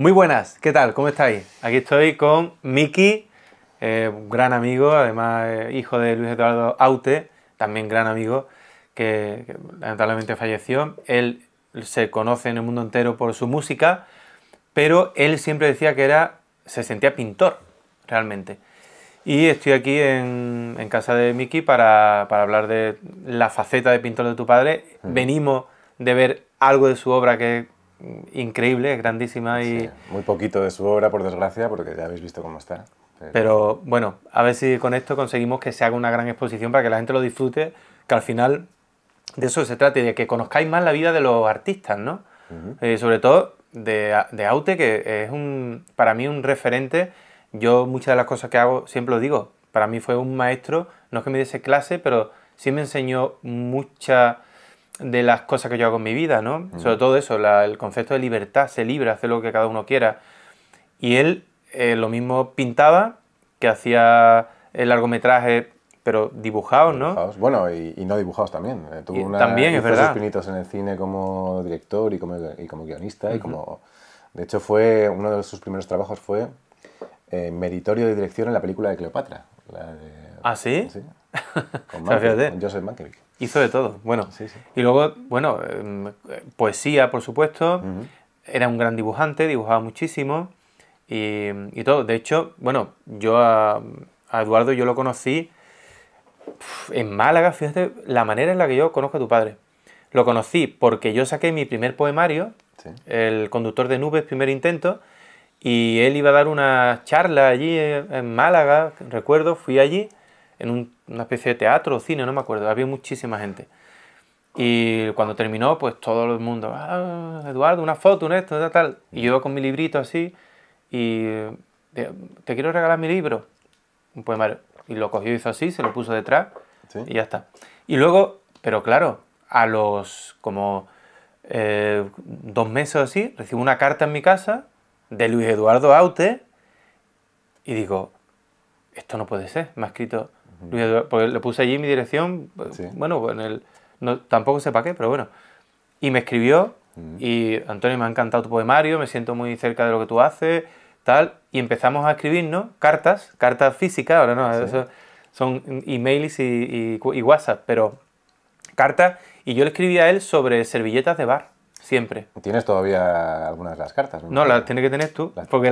Muy buenas, ¿qué tal? ¿Cómo estáis? Aquí estoy con Miki, un eh, gran amigo, además eh, hijo de Luis Eduardo Aute, también gran amigo, que, lamentablemente falleció. Él se conoce en el mundo entero por su música, pero él siempre decía que era, se sentía pintor, realmente. Y estoy aquí en, casa de Miki para, hablar de la faceta de pintor de tu padre. Mm. Venimos de ver algo de su obra que increíble, grandísima y... muy poquito de su obra, por desgracia, porque ya habéis visto cómo está. Pero... bueno, a ver si con esto conseguimos que se haga una gran exposición para que la gente lo disfrute, que al final de eso se trate, de que conozcáis más la vida de los artistas, ¿no? Eh, sobre todo de, Aute, que es un, para mí un referente. Yo muchas de las cosas que hago, siempre lo digo, para mí fue un maestro, no es que me diese clase, pero sí me enseñó mucha de las cosas que yo hago en mi vida, ¿no? Sobre todo eso, el concepto de libertad, se libre, hacer lo que cada uno quiera. Y él eh, lo mismo pintaba, que hacía el largometraje, pero dibujados, ¿no? Bueno, y, no dibujados también. Eh, tuvo también, es verdad. en el cine como director y como, y como guionista y como... De hecho, fue uno de sus primeros trabajos fue eh, meritorio de dirección en la película de Cleopatra. ¿Ah, sí? con Joseph Mankiewicz. Hizo de todo, bueno. Y luego, bueno, em, poesía, por supuesto. Era un gran dibujante, dibujaba muchísimo y, todo. De hecho, bueno, yo a, Eduardo yo lo conocí en Málaga, fíjate la manera en la que yo conozco a tu padre. Lo conocí porque yo saqué mi primer poemario, El conductor de nubes, primer intento, y él iba a dar una charla allí eh, en Málaga, recuerdo, fui allí en un una especie de teatro o cine, no me acuerdo, había muchísima gente. Y cuando terminó, pues todo el mundo, ah, Eduardo, una foto, un esto, tal, tal. Y yo con mi librito así, y te quiero regalar mi libro, un pues, poema. Y lo cogió, y hizo así, se lo puso detrás, y ya está. Y luego, pero claro, a los como eh, dos meses o así, recibo una carta en mi casa de Luis Eduardo Aute, y digo, esto no puede ser, me ha escrito porque le puse allí mi dirección, pues, bueno, pues, tampoco sé para qué, pero bueno. Y me escribió y Antonio, me ha encantado tu poemario, me siento muy cerca de lo que tú haces, tal. Y empezamos a escribirnos cartas, cartas físicas, ahora no, son emails y, y, WhatsApp, pero cartas. Y yo le escribí a él sobre servilletas de bar, siempre. ¿Tienes todavía algunas de las cartas? No, las tienes que tener tú, porque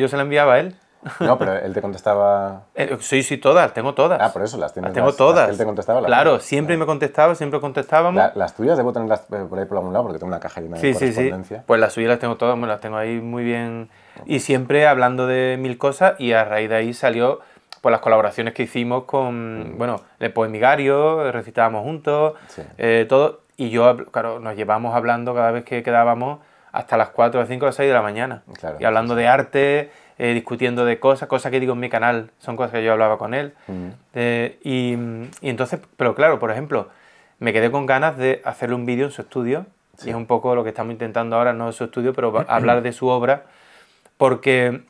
yo se las enviaba a él. No, pero él te contestaba. Eh, sí, sí, todas, tengo todas. Ah, por eso las tienes. Las tengo todas. él te contestaba. claro, siempre me contestaba, siempre contestábamos. las tuyas debo tenerlas eh, por ahí por algún lado porque tengo una caja llena sí, de sí, correspondencia. Sí. Pues las suyas las tengo todas, me las tengo ahí muy bien. Y siempre hablando de mil cosas y a raíz de ahí salió pues las colaboraciones que hicimos con, mm. bueno, el poemigario, recitábamos juntos, eh, todo. Y yo, claro, nos llevamos hablando cada vez que quedábamos hasta las 4, las 5, las 6 de la mañana. Claro, y hablando de arte eh, discutiendo de cosas, cosas que digo en mi canal, son cosas que yo hablaba con él. Mm. y, entonces, pero claro, por ejemplo, me quedé con ganas de hacerle un vídeo en su estudio, y es un poco lo que estamos intentando ahora, no en su estudio, pero hablar de su obra, porque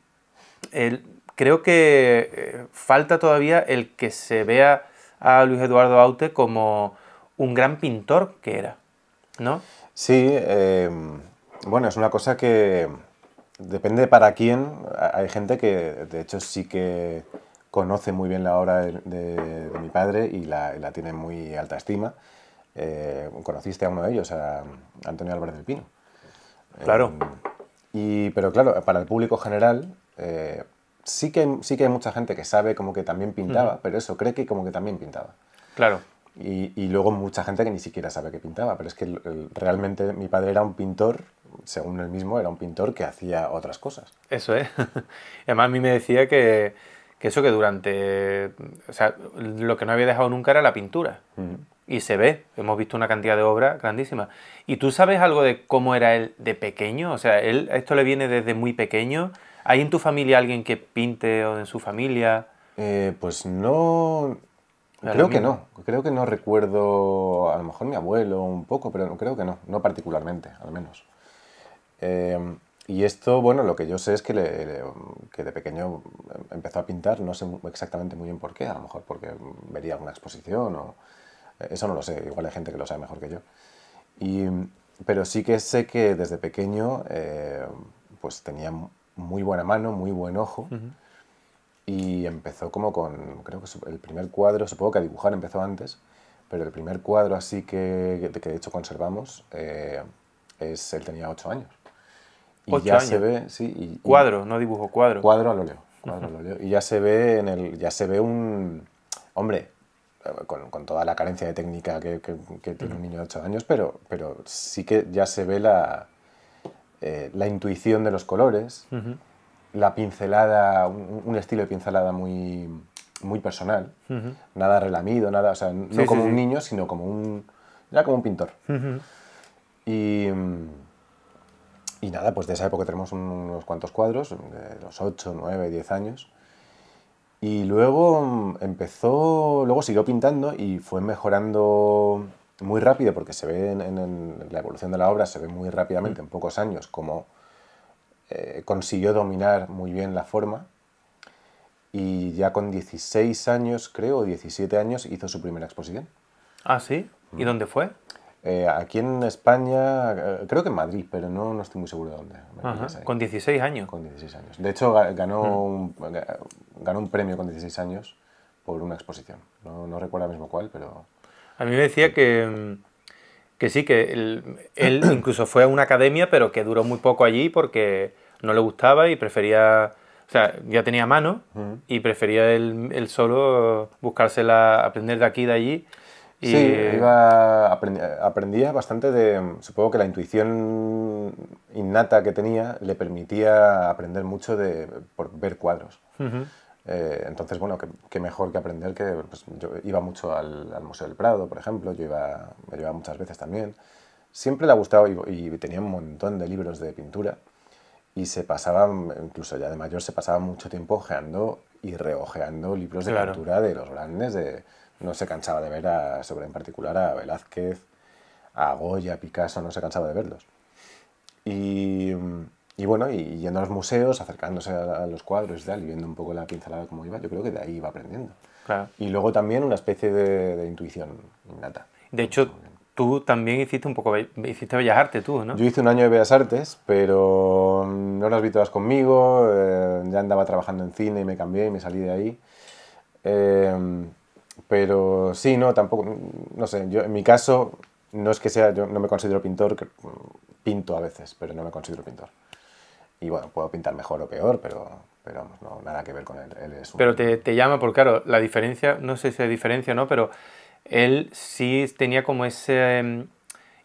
creo que eh, falta todavía el que se vea a Luis Eduardo Aute como un gran pintor que era, ¿no? Sí, em, bueno, es una cosa que depende para quién. Hay gente que, de hecho, sí que conoce muy bien la obra de, mi padre y la, tiene muy alta estima. Eh, conociste a uno de ellos, a Antonio Álvarez del Pino. Claro. Eh, y, pero claro, para el público general, eh, sí, que, sí que hay mucha gente que sabe como que también pintaba, pero eso, cree que como que también pintaba. Claro. Y, luego mucha gente que ni siquiera sabe que pintaba, pero es que realmente mi padre era un pintor según él mismo, era un pintor que hacía otras cosas. Eso es. ¿eh? Además, a mí me decía que, eso que durante... O sea, lo que no había dejado nunca era la pintura. Y se ve, hemos visto una cantidad de obras grandísimas. ¿Y tú sabes algo de cómo era él de pequeño? O sea, él, esto le viene desde muy pequeño. ¿Hay en tu familia alguien que pinte o en su familia? Eh, pues no... Creo que no, creo que no recuerdo, a lo mejor mi abuelo un poco, pero creo que no, no particularmente, al menos. Em, y esto, bueno, lo que yo sé es que, de pequeño empezó a pintar, no sé exactamente muy bien por qué, a lo mejor porque vería alguna exposición o... Eh, eso no lo sé, igual hay gente que lo sabe mejor que yo. pero sí que sé que desde pequeño eh, pues tenía muy buena mano, muy buen ojo. Y empezó como con, creo que el primer cuadro, supongo que a dibujar empezó antes, pero el primer cuadro así que, de hecho conservamos eh, es, él tenía 8 años. Y ya se ve, sí. cuadro, no dibujo, cuadro. Cuadro al óleo. Y ya se ve en el. Ya se ve un. Hombre, eh, con, toda la carencia de técnica que, tiene un niño de 8 años, pero, pero sí que ya se ve la, eh, la intuición de los colores, la pincelada, un, estilo de pincelada muy, muy personal, nada relamido, nada, o sea, no como un niño, sino como un, ya como un pintor. Y mm, y nada, pues de esa época tenemos unos cuantos cuadros, de los 8, 9, 10 años. Y luego mm, empezó, luego siguió pintando y fue mejorando muy rápido, porque se ve en, la evolución de la obra, se ve muy rápidamente, mm. en pocos años, como eh, consiguió dominar muy bien la forma. Y ya con 16 años, creo, 17 años, hizo su primera exposición. ¿Ah, sí? ¿Y mm. dónde fue? Eh, aquí en España, eh, creo que en Madrid, pero no, no estoy muy seguro de dónde. con 16 años. Con 16 años. De hecho, ganó, mm. un, ganó un premio con 16 años por una exposición. No, recuerdo ahora mismo cuál, pero... A mí me decía que, que sí, que él, incluso fue a una academia, pero que duró muy poco allí porque no le gustaba y prefería... O sea, ya tenía mano y prefería él, él solo buscársela, aprender de aquí y de allí. Sí, iba, aprendía bastante de, supongo que la intuición innata que tenía le permitía aprender mucho de, por ver cuadros. Eh, entonces, bueno, qué mejor que aprender que pues, yo iba mucho al, Museo del Prado, por ejemplo, yo iba, me llevaba muchas veces también. Siempre le ha gustado y, tenía un montón de libros de pintura y se pasaba, incluso ya de mayor, se pasaba mucho tiempo ojeando y reojeando libros de pintura de los grandes, de no se cansaba de ver, a, sobre en particular a Velázquez, a Goya, a Picasso, no se cansaba de verlos. Y, bueno, y yendo a los museos, acercándose a, los cuadros y tal, y viendo un poco la pincelada como iba, yo creo que de ahí iba aprendiendo. Y luego también una especie de, intuición innata. De hecho, tú también hiciste un poco, hiciste Bellas Artes tú, ¿no? Yo hice un año de Bellas Artes, pero no las vi todas conmigo, eh, ya andaba trabajando en cine y me cambié y me salí de ahí. Eh, pero sí, no, tampoco, no sé, yo en mi caso no es que sea, yo no me considero pintor, que mm, pinto a veces, pero no me considero pintor. Y bueno, puedo pintar mejor o peor, pero, pero no, nada que ver con él. Pero te, te, llama, porque claro, la diferencia, no sé si hay diferencia o no, pero él sí tenía como ese em,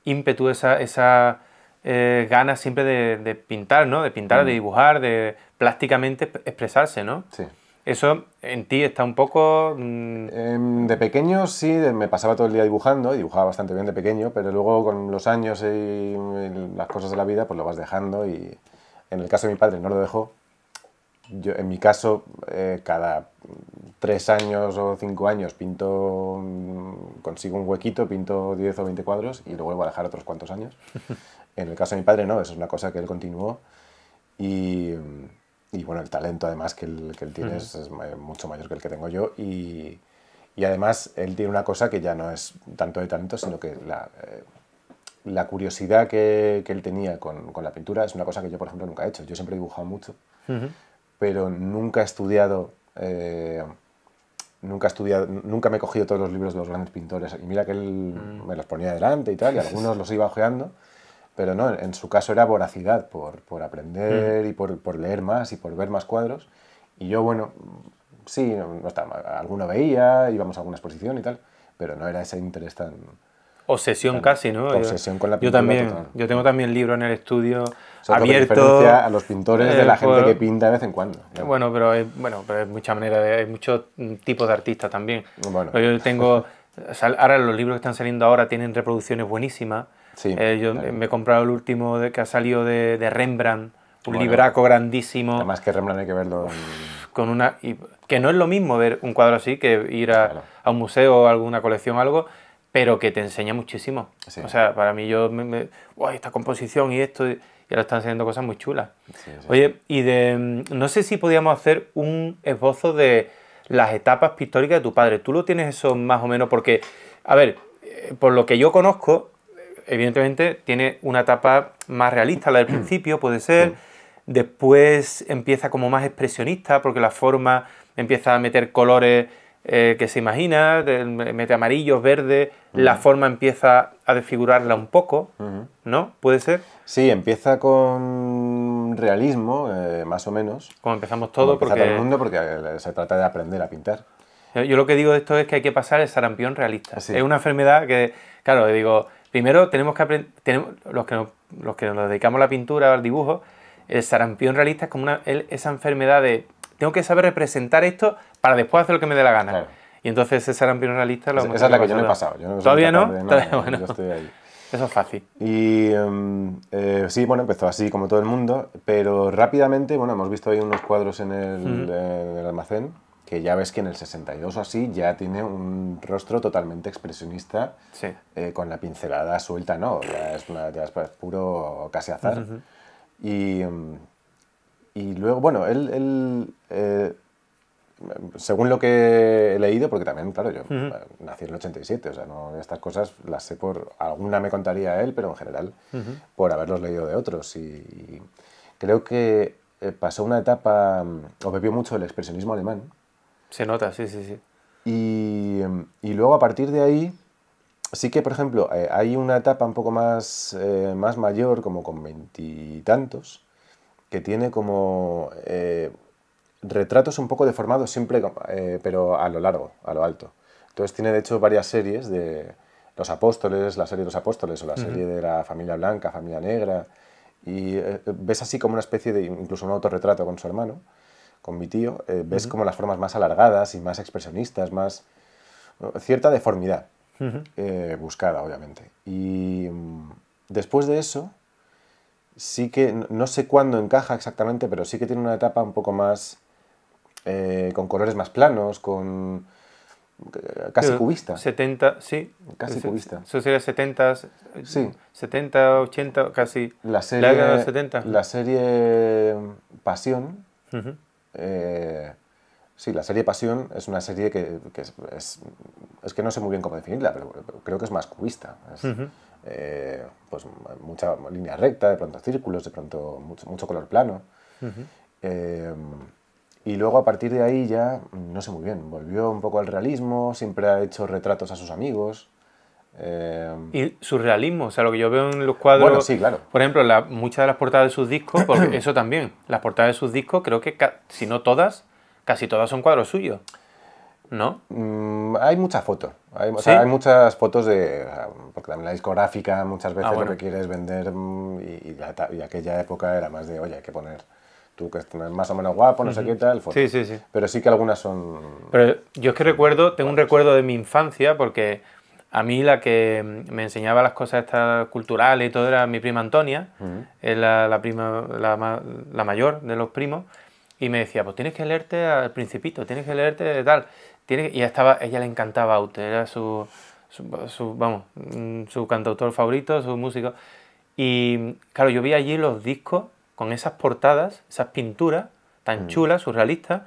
ímpetu, esa, esa eh, ganas siempre de, pintar, ¿no? De pintar, de mm. dibujar, de plásticamente expresarse, ¿no? Sí. Eso en ti está un poco... Mm, em, de pequeño sí, me pasaba todo el día dibujando, y dibujaba bastante bien de pequeño, pero luego con los años y las cosas de la vida, pues lo vas dejando y en el caso de mi padre no lo dejó. Yo, en mi caso, eh, cada tres años o cinco años pinto, mm, consigo un huequito, pinto 10 o 20 cuadros y lo voy a dejar otros cuantos años. en el caso de mi padre no, eso es una cosa que él continuó y mm, y bueno, el talento además que él, tiene es, mucho mayor que el que tengo yo y, y, además él tiene una cosa que ya no es tanto de talento, sino que la, eh, la curiosidad que, que, él tenía con, con, la pintura es una cosa que yo, por ejemplo, nunca he hecho. Yo siempre he dibujado mucho, pero nunca he estudiado... Eh, nunca estudiado, nunca me he cogido todos los libros de los grandes pintores. Y mira que él mm. me los ponía delante y tal, y algunos los iba ojeando, pero no, en su caso era voracidad por, aprender mm. y por, leer más y por ver más cuadros. Y yo, bueno, sí, no, alguno veía, íbamos a alguna exposición y tal, pero no era ese interés tan... Obsesión casi, ¿no? Obsesión con la pintura. Yo también, yo tengo también libro en el estudio Sobre abierto. a los pintores de eh, la gente que pinta de vez en cuando. Bueno, pero hay, bueno, pero hay mucha manera, hay muchos tipos de mm, artistas también. Bueno. Yo tengo, ahora los libros que están saliendo ahora tienen reproducciones buenísimas. Eh, yo me he comprado el último que ha salido de, Rembrandt, un libraco grandísimo. Además que Rembrandt hay que verlo. con una, que no es lo mismo ver un cuadro así que ir a, un museo o alguna colección algo, pero que te enseña muchísimo. O sea, para mí yo, esta composición y esto, y ahora están haciendo cosas muy chulas. Oye, y de, mm, no sé si podíamos hacer un esbozo de las etapas pictóricas de tu padre. ¿Tú lo tienes eso más o menos? Porque, a ver, eh, por lo que yo conozco, evidentemente tiene una etapa más realista, la del principio puede ser, después empieza como más expresionista porque la forma empieza a meter colores eh, que se imagina, mete amarillos, verdes, la forma empieza a desfigurarla un poco, ¿no? ¿Puede ser? Sí, empieza con realismo, eh, más o menos. Como empezamos todo, Como porque... todo el mundo porque eh, se trata de aprender a pintar. Yo lo que digo de esto es que hay que pasar el sarampión realista. Es una enfermedad que, claro, digo, Primero tenemos que los, que nos, los que nos dedicamos a la pintura o al dibujo, el sarampión realista es como una, esa enfermedad de tengo que saber representar esto para después hacer lo que me dé la gana. Y entonces el sarampión realista lo Esa es la que yo no he pasado. Yo no Todavía no. Eso es fácil. Y em, eh, sí, bueno, empezó así como todo el mundo, pero rápidamente, bueno, hemos visto ahí unos cuadros en el eh, almacén que ya ves que en el 62 o así ya tiene un rostro totalmente expresionista, eh, con la pincelada suelta, ¿no? Ya es, puro casi azar. y, y, luego, bueno, él, eh, según lo que he leído, porque también, claro, yo nací en el 87, o sea, no, estas cosas las sé por, alguna me contaría él, pero en general, por haberlos leído de otros. y, creo que eh, pasó una etapa, o bebió mucho el expresionismo alemán, se nota, sí, sí, sí. Y, luego a partir de ahí, sí que, por ejemplo, eh, hay una etapa un poco más, eh, más mayor, como con veintitantos, que tiene como eh, retratos un poco deformados siempre, pero a lo largo, a lo alto. Entonces tiene de hecho varias series de Los Apóstoles, la serie de los Apóstoles o la serie de la familia blanca, familia negra, y ves así como una especie de, incluso un autorretrato con su hermano con mi tío, eh, ves como las formas más alargadas y más expresionistas, más cierta deformidad eh, buscada, obviamente. Y mm, después de eso, sí que, no sé cuándo encaja exactamente, pero sí que tiene una etapa un poco más, eh, con colores más planos, con casi cubista. 70, sí. Casi cubista. Eso sería 70, sí. 70, 80, casi. La serie, la, 70. la serie Pasión, eh, sí, la serie Pasión es una serie que, es, que no sé muy bien cómo definirla, pero creo que es más cubista. Eh, pues mucha línea recta, de pronto círculos, de pronto mucho, color plano. Eh, y luego a partir de ahí ya, no sé muy bien, volvió un poco al realismo, siempre ha hecho retratos a sus amigos. Eh... Y surrealismo, o sea, lo que yo veo en los cuadros. Bueno, sí, claro. Por ejemplo, la, muchas de las portadas de sus discos, porque eso también, las portadas de sus discos, creo que si no todas, casi todas son cuadros suyos. ¿No? Mm, hay muchas fotos. Hay, o sea, hay muchas fotos de. Porque también la discográfica muchas veces ah, lo que quieres vender mm, y, y, aquella época era más de, oye, hay que poner. Tú que estás más o menos guapo, no sé qué tal, Sí, sí, sí. Pero sí que algunas son. Pero yo es que recuerdo, tengo un recuerdo de mi infancia porque a mí la que mm, me enseñaba las cosas culturales y todo era mi prima Antonia, mm. la, prima, la, mayor de los primos, y me decía, pues tienes que leerte al principito, tienes que leerte tal. Y estaba, ella le encantaba Ute, era su, su, vamos, mm, su cantautor favorito, su músico. Y claro, yo vi allí los discos con esas portadas, esas pinturas tan chulas, surrealistas,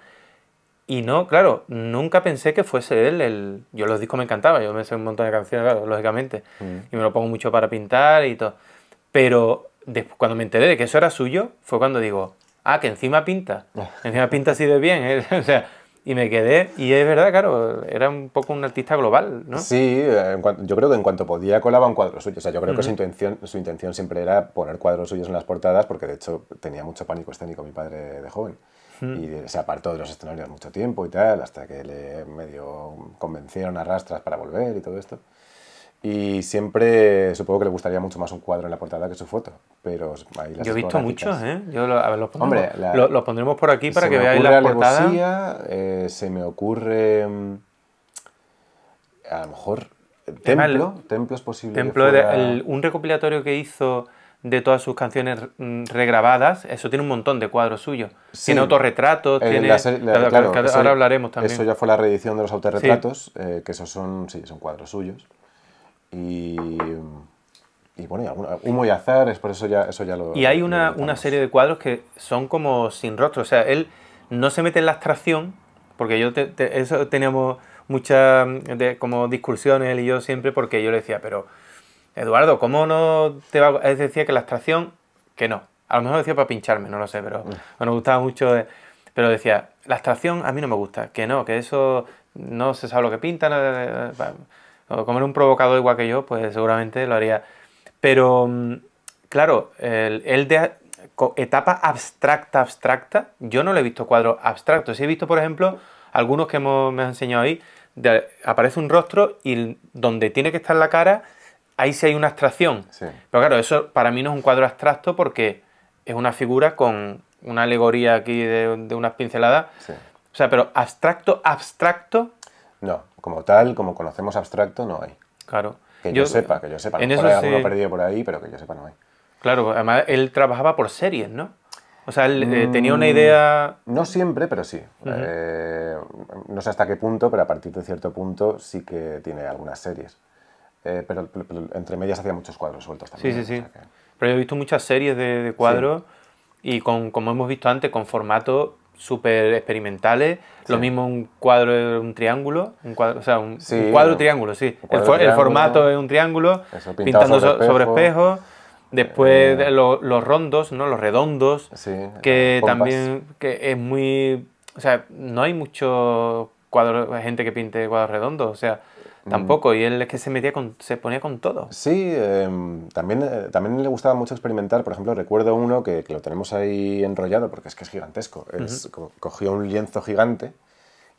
y no, claro, nunca pensé que fuese él Yo los discos me encantaba, yo me sé un montón de canciones, lógicamente. Mm. Y me lo pongo mucho para pintar y todo. Pero después, cuando me enteré de que eso era suyo, fue cuando digo, ah, que encima pinta. Encima pinta así de bien. ¿eh? y me quedé, y es verdad, claro, era un poco un artista global, ¿no? Sí, eh, yo creo que en cuanto podía colaba un cuadro suyo. O sea, yo creo que su intención, su intención siempre era poner cuadros suyos en las portadas, porque de hecho tenía mucho pánico escénico mi padre de joven. Y se apartó de los escenarios mucho tiempo y tal, hasta que le medio convencieron a rastras para volver y todo esto. Y siempre supongo que le gustaría mucho más un cuadro en la portada que su foto. Pero Yo he visto muchos, ¿eh? Yo lo, los, pondremos, pondremos, por aquí para que veáis la portada. Eh, se me ocurre. Mm, a lo mejor. Templo, Templo es posible. Templo, un recopilatorio que hizo de todas sus canciones mm, regrabadas. Eso tiene un montón de cuadros suyos. Tiene autorretratos, tiene... claro, ahora hablaremos también. Eso ya fue la reedición de los autorretratos, eh, que esos son, sí, son cuadros suyos. Y, y bueno, humo y azar, es por eso ya, eso ya lo... Y hay una, serie de cuadros que son como sin rostro. O sea, él no se mete en la abstracción, porque yo eso teníamos muchas mm, como discusiones él y yo siempre, porque yo le decía, pero Eduardo, ¿cómo no te va? Él decía que la abstracción, que no. A lo mejor decía para pincharme, no lo sé, pero mm. me gustaba mucho. Eh, pero decía, la abstracción a mí no me gusta, que no, que eso no se sabe lo que pinta. Eh, eh, como era un provocador igual que yo, pues seguramente lo haría. Pero, mm, claro, el de etapa abstracta, abstracta, yo no le he visto cuadros abstractos. he visto, por ejemplo, algunos que me han enseñado ahí, aparece un rostro y donde tiene que estar la cara ahí sí hay una abstracción. Pero claro, eso para mí no es un cuadro abstracto porque es una figura con una alegoría aquí de, unas pinceladas. O sea, pero abstracto, abstracto. No, como tal, como conocemos abstracto, no hay. Claro. Que yo, sepa, que yo sepa. En eso hay alguno perdido por ahí, pero que yo sepa, no hay. Claro, además él trabajaba por series, ¿no? O sea, él eh, mm, tenía una idea. No siempre, pero sí. Eh, no sé hasta qué punto, pero a partir de cierto punto sí que tiene algunas series. Eh, pero, entre medias hacía muchos cuadros sueltos también. Sí, ¿eh? sí, sí. Pero yo he visto muchas series de, cuadros y con, como hemos visto antes, con formatos súper experimentales. Lo mismo un cuadro, un triángulo, un cuadro, o sea, un, cuadro triángulo, sí. el, formato es un triángulo, pintando sobre, espejo. espejos. Después eh, los rondos, ¿no? Los redondos, que también que es muy... O sea, no hay mucho cuadro, gente que pinte cuadros redondos. O sea, Mm. Tampoco, y él es que se metía con, se ponía con todo. Sí, em, también, eh, también le gustaba mucho experimentar. Por ejemplo, recuerdo uno que, lo tenemos ahí enrollado porque es que es gigantesco. él cogió un lienzo gigante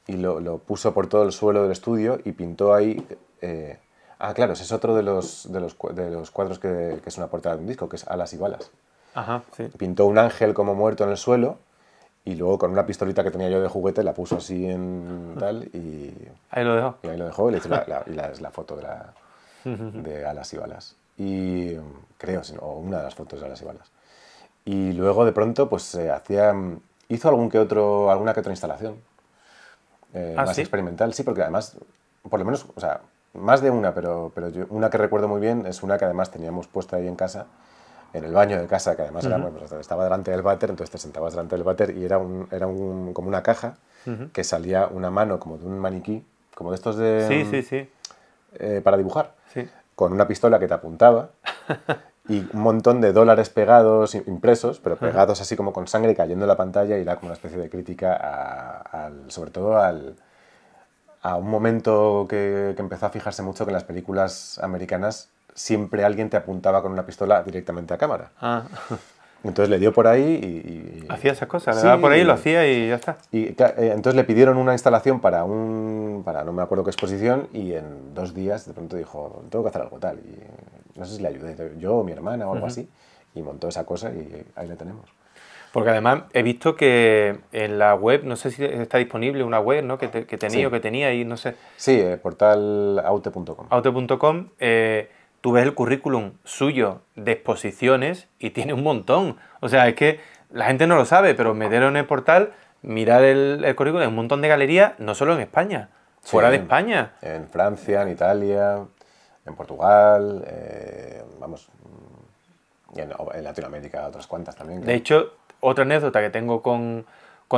y lo, lo, puso por todo el suelo del estudio y pintó ahí. Eh, ah, claro, ese es otro de los, de los, de los cuadros que, que, es una portada de un disco, que es Alas y Balas. Pintó un ángel como muerto en el suelo y luego con una pistolita que tenía yo de juguete la puso así en tal y... Ahí lo dejó. Y ahí lo dejó y le hizo la, foto de, alas y balas. Y creo, o una de las fotos de alas y balas. Y luego de pronto pues se eh, hacía... Hizo algún que otro, alguna que otra instalación. Eh, ¿Ah, más experimental, sí, porque además, por lo menos, o sea, más de una, pero, pero una que recuerdo muy bien es una que además teníamos puesta ahí en casa en el baño de casa, que además era pues, Estaba delante del váter, entonces te sentabas delante del váter y era, un, era como una caja que salía una mano como de un maniquí, como de estos de... Sí, sí, sí. Eh, para dibujar. Sí. Con una pistola que te apuntaba y un montón de dólares pegados, impresos, pero pegados así como con sangre cayendo en la pantalla y era como una especie de crítica sobre todo al, a un momento que, que, empezó a fijarse mucho que en las películas americanas siempre alguien te apuntaba con una pistola directamente a cámara. Ah. Entonces le dio por ahí y... hacía esas cosas, le daba por ahí, lo hacía y ya está. Y, eh, entonces le pidieron una instalación para un... para no me acuerdo qué exposición y en dos días de pronto dijo, tengo que hacer algo tal. Y no sé si le ayudé, yo o mi hermana o algo así. Y montó esa cosa y ahí la tenemos. Porque además he visto que en la web, no sé si está disponible una web ¿no? que, que tenía o que tenía y no sé. Sí, eh, portal aute.com. Aute.com. Eh, tú ves el currículum suyo de exposiciones y tiene un montón. O sea, es que la gente no lo sabe, pero meterlo en el portal, mirar el, currículum, hay un montón de galerías, no solo en España, fuera de España. En Francia, en Italia, en Portugal, eh, vamos, en, Latinoamérica otras cuantas también. De hecho, otra anécdota que tengo con,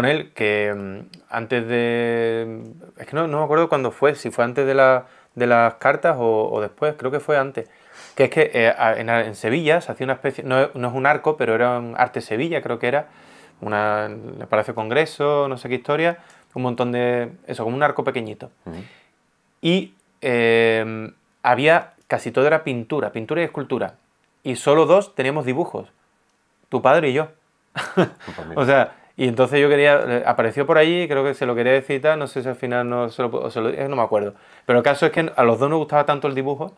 él, que mm, antes de... Es que no, no me acuerdo cuándo fue, si fue antes de la de las cartas o, después, creo que fue antes, que es que eh, en, Sevilla se hacía una especie, no, es un arco, pero era un arte Sevilla, creo que era, una, el Palacio Congreso, no sé qué historia, un montón de, eso, como un arco pequeñito. Y eh, había, casi todo era pintura, pintura y escultura, y solo dos teníamos dibujos, tu padre y yo. o sea, y entonces yo quería, eh, apareció por ahí, creo que se lo quería decir, no sé si al final no se lo, se eh, no me acuerdo. Pero el caso es que a los dos nos gustaba tanto el dibujo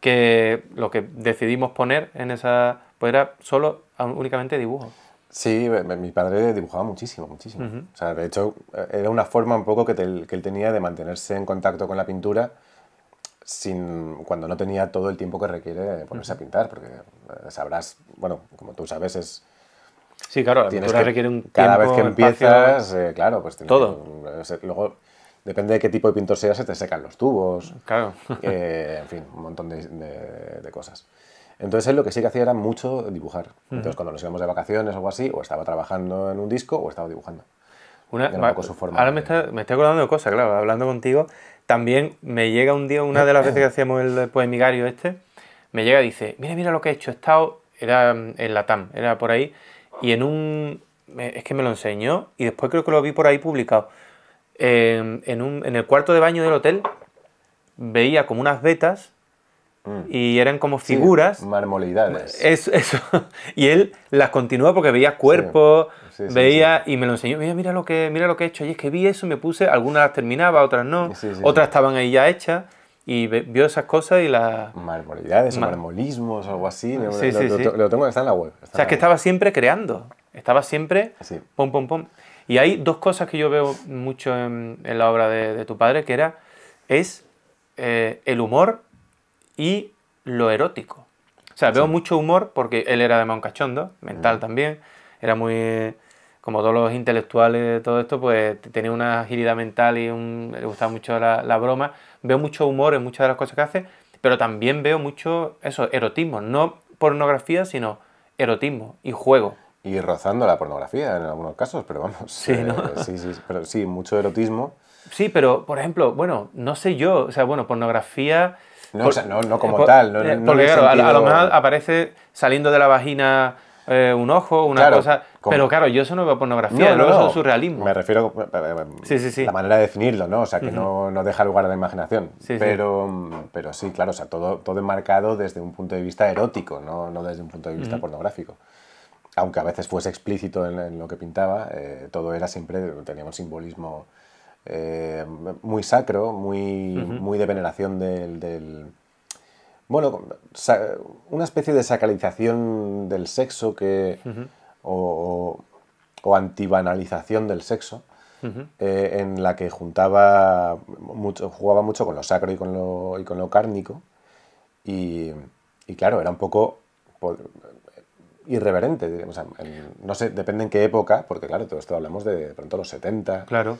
que lo que decidimos poner en esa, pues era solo, únicamente dibujo. Sí, mi padre dibujaba muchísimo, muchísimo. O sea, de hecho, eh, era una forma un poco que, que él tenía de mantenerse en contacto con la pintura sin, cuando no tenía todo el tiempo que requiere ponerse a pintar, porque sabrás, bueno, como tú sabes, es Sí, claro, la tienes requiere un Cada vez que empiezas, eh, claro, pues tienes Todo. luego, depende de qué tipo de pintor seas, se te secan los tubos. Claro. Eh, en fin, un montón de, cosas. Entonces él lo que sí que hacía era mucho dibujar. Entonces cuando nos íbamos de vacaciones o algo así, o estaba trabajando en un disco o estaba dibujando. Una, ahora me, está, me estoy acordando de cosas, claro, hablando contigo. También me llega un día, una de las veces que hacíamos el poemigario este, me llega y dice, mira, mira lo que he hecho, he estado, era en la TAM, era por ahí, y en un... es que me lo enseñó y después creo que lo vi por ahí publicado. Em, en, en el cuarto de baño del hotel veía como unas vetas mm. y eran como figuras. marmoleidades. Eso, Y él las continuaba porque veía cuerpos, veía y me lo enseñó. Mira, mira lo que, mira lo que he hecho. Y es que vi eso, me puse, algunas las terminaba, otras no, otras estaban ahí ya hechas y vio esas cosas y las... Marmolidades marmolismos o algo así. Sí, lo, sí, lo, sí. lo, tengo, en la web. o sea, que estaba siempre creando, estaba siempre... Pom, pom, pom. Y hay dos cosas que yo veo mucho en, la obra de, tu padre, que era, es eh, el humor y lo erótico. O sea, veo mucho humor porque él era de moncachondo mental mm. también, era muy como todos los intelectuales de todo esto, pues tenía una agilidad mental y un, le gustaba mucho la, la, broma, veo mucho humor en muchas de las cosas que hace, pero también veo mucho eso, erotismo, no pornografía, sino erotismo y juego. Y rozando la pornografía en algunos casos, pero vamos. Sí, eh, sí, pero sí, mucho erotismo. Sí, pero por ejemplo, bueno, no sé yo, o sea, bueno, pornografía. No, o sea, no, no eh, como tal. No, eh, porque claro, a, lo mejor aparece saliendo de la vagina eh, un ojo, una cosa. Pero claro, yo eso no veo pornografía, no, es surrealismo. Me refiero a eh, eh, la manera de definirlo, ¿no? O sea, que no, deja lugar a la imaginación. pero, pero sí, claro, sea, todo, todo enmarcado desde un punto de vista erótico, no, desde un punto de vista pornográfico. Aunque a veces fuese explícito en, lo que pintaba, todo era siempre, tenía un simbolismo muy sacro, muy, muy de veneración del bueno, una especie de sacralización del sexo que, o, antibanalización del sexo, eh, en la que juntaba mucho, jugaba mucho con lo sacro y con lo, y con lo cárnico. Y, claro, era un poco pues, irreverente. O no sé, depende en qué época, porque claro, todo esto hablamos de, de pronto los 70. Claro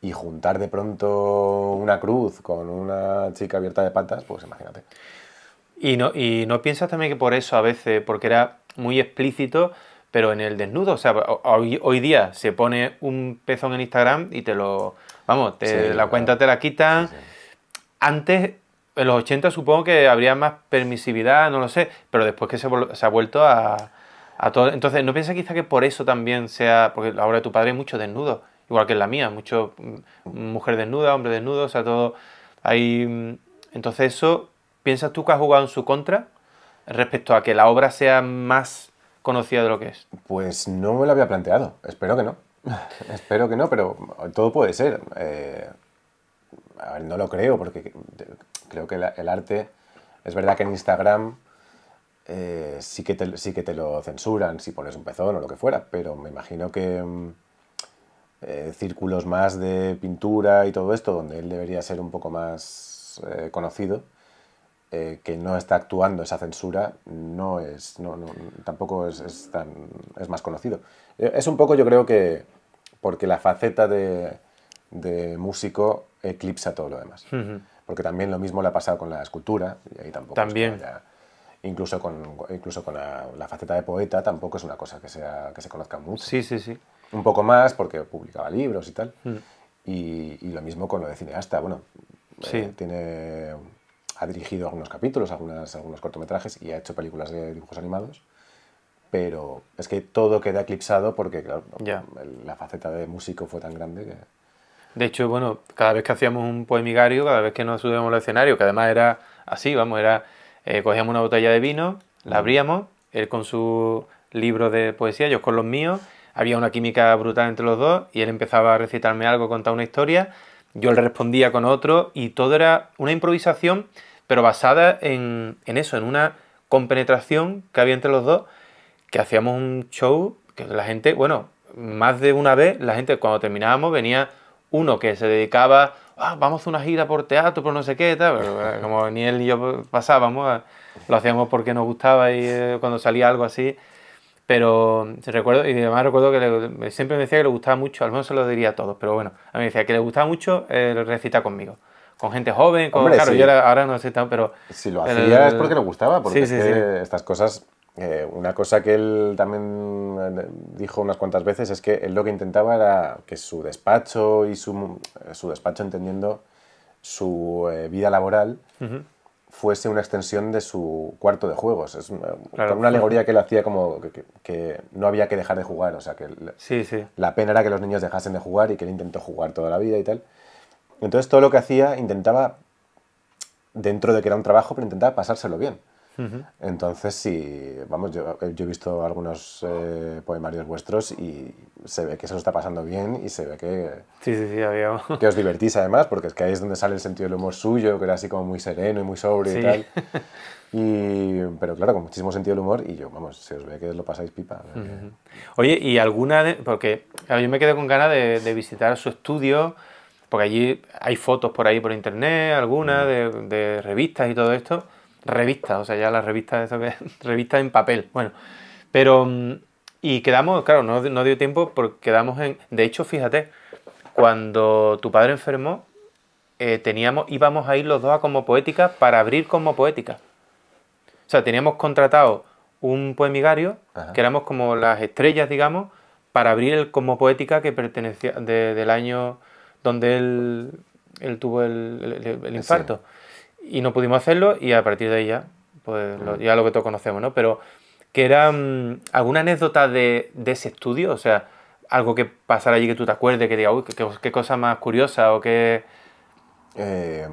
y juntar de pronto una cruz con una chica abierta de patas, pues imagínate. Y no, piensas también que por eso a veces, porque era muy explícito, pero en el desnudo, o sea, hoy, día se pone un pezón en Instagram y te lo, vamos, la cuenta te la quitan. Antes, en los 80 supongo que habría más permisividad, no lo sé, pero después que se, ha vuelto a, todo. Entonces, ¿no piensas quizá que por eso también sea, porque ahora tu padre es mucho desnudo, igual que en la mía, mucho mm, mujer desnuda, hombre desnudo, o sea, todo... Hay, mm, entonces eso ¿Piensas tú que has jugado en su contra respecto a que la obra sea más conocida de lo que es? Pues no me lo había planteado. Espero que no. Espero que no, pero todo puede ser. Eh, a ver, no lo creo, porque creo que el arte. Es verdad que en Instagram eh, sí, que te, sí que te lo censuran si pones un pezón o lo que fuera, pero me imagino que mm, eh, círculos más de pintura y todo esto, donde él debería ser un poco más conocido, eh, que no está actuando esa censura no es no, tampoco es, es, más conocido eh, es un poco yo creo que porque la faceta de, de músico eclipsa todo lo demás porque también lo mismo le ha pasado con la escultura y ahí tampoco también incluso con incluso con la, faceta de poeta tampoco es una cosa que sea que se conozca mucho sí sí sí un poco más porque publicaba libros y tal y, lo mismo con lo de cineasta bueno sí. Eh, tiene ha dirigido algunos capítulos, algunas, algunos cortometrajes y ha hecho películas de dibujos animados, pero es que todo queda eclipsado porque, claro, la faceta de músico fue tan grande que... De hecho, bueno, cada vez que hacíamos un poemigario, cada vez que nos subíamos al escenario, que además era así, vamos, era, eh, cogíamos una botella de vino, la abríamos, él con su libro de poesía, yo con los míos, había una química brutal entre los dos y él empezaba a recitarme algo, contar una historia, yo le respondía con otro y todo era una improvisación pero basada en, eso, en una compenetración que había entre los dos, que hacíamos un show que la gente, bueno, más de una vez, la gente cuando terminábamos venía uno que se dedicaba, ah, vamos a una gira por teatro, por no sé qué, tal, eh, como ni él ni yo pasábamos, eh, lo hacíamos porque nos gustaba y eh, cuando salía algo así, pero recuerdo, y además recuerdo que siempre me decía que le gustaba mucho, al menos se lo diría a todos, pero bueno, a mí me decía que le gustaba mucho el recitar conmigo con gente joven, con, claro, yo ahora no sé tanto, pero... Si lo hacía es porque le gustaba, porque estas cosas... Eh, una cosa que él también eh, dijo unas cuantas veces es que él lo que intentaba era que su despacho y su, despacho entendiendo su eh, vida laboral fuese una extensión de su cuarto de juegos. Es una, alegoría que él hacía como que, no había que dejar de jugar, o sea, que la pena era que los niños dejasen de jugar y que él intentó jugar toda la vida y tal. Entonces todo lo que hacía intentaba, dentro de que era un trabajo, pero intentaba pasárselo bien. Entonces, sí, vamos, yo, he visto algunos eh, poemarios vuestros y se ve que se lo está pasando bien y se ve que, sí, sí, sí, había... que os divertís además, porque es que ahí es donde sale el sentido del humor suyo, que era así como muy sereno y muy sobrio y tal. Y, pero claro, con muchísimo sentido del humor y yo, vamos, se os ve que lo pasáis pipa. Oye, ¿y alguna de...? Porque yo me quedé con ganas de, de visitar su estudio porque allí hay fotos por ahí por internet, algunas mm. de, revistas y todo esto. Revistas, o sea, ya las revistas, revistas en papel. Bueno, pero. Mm, y quedamos, claro, no, dio tiempo porque quedamos en. De hecho, fíjate, cuando tu padre enfermó, eh, teníamos, íbamos a ir los dos a Como Poética para abrir Como Poética. O sea, teníamos contratado un poemigario, que éramos como las estrellas, digamos, para abrir el Como Poética que pertenecía del año donde él, tuvo el, infarto. Y no pudimos hacerlo y a partir de ahí ya, pues ya lo que todos conocemos, ¿no? Pero que era mm, alguna anécdota de, ese estudio, o sea, algo que pasara allí que tú te acuerdes, que diga uy, qué, cosa más curiosa o qué... Em,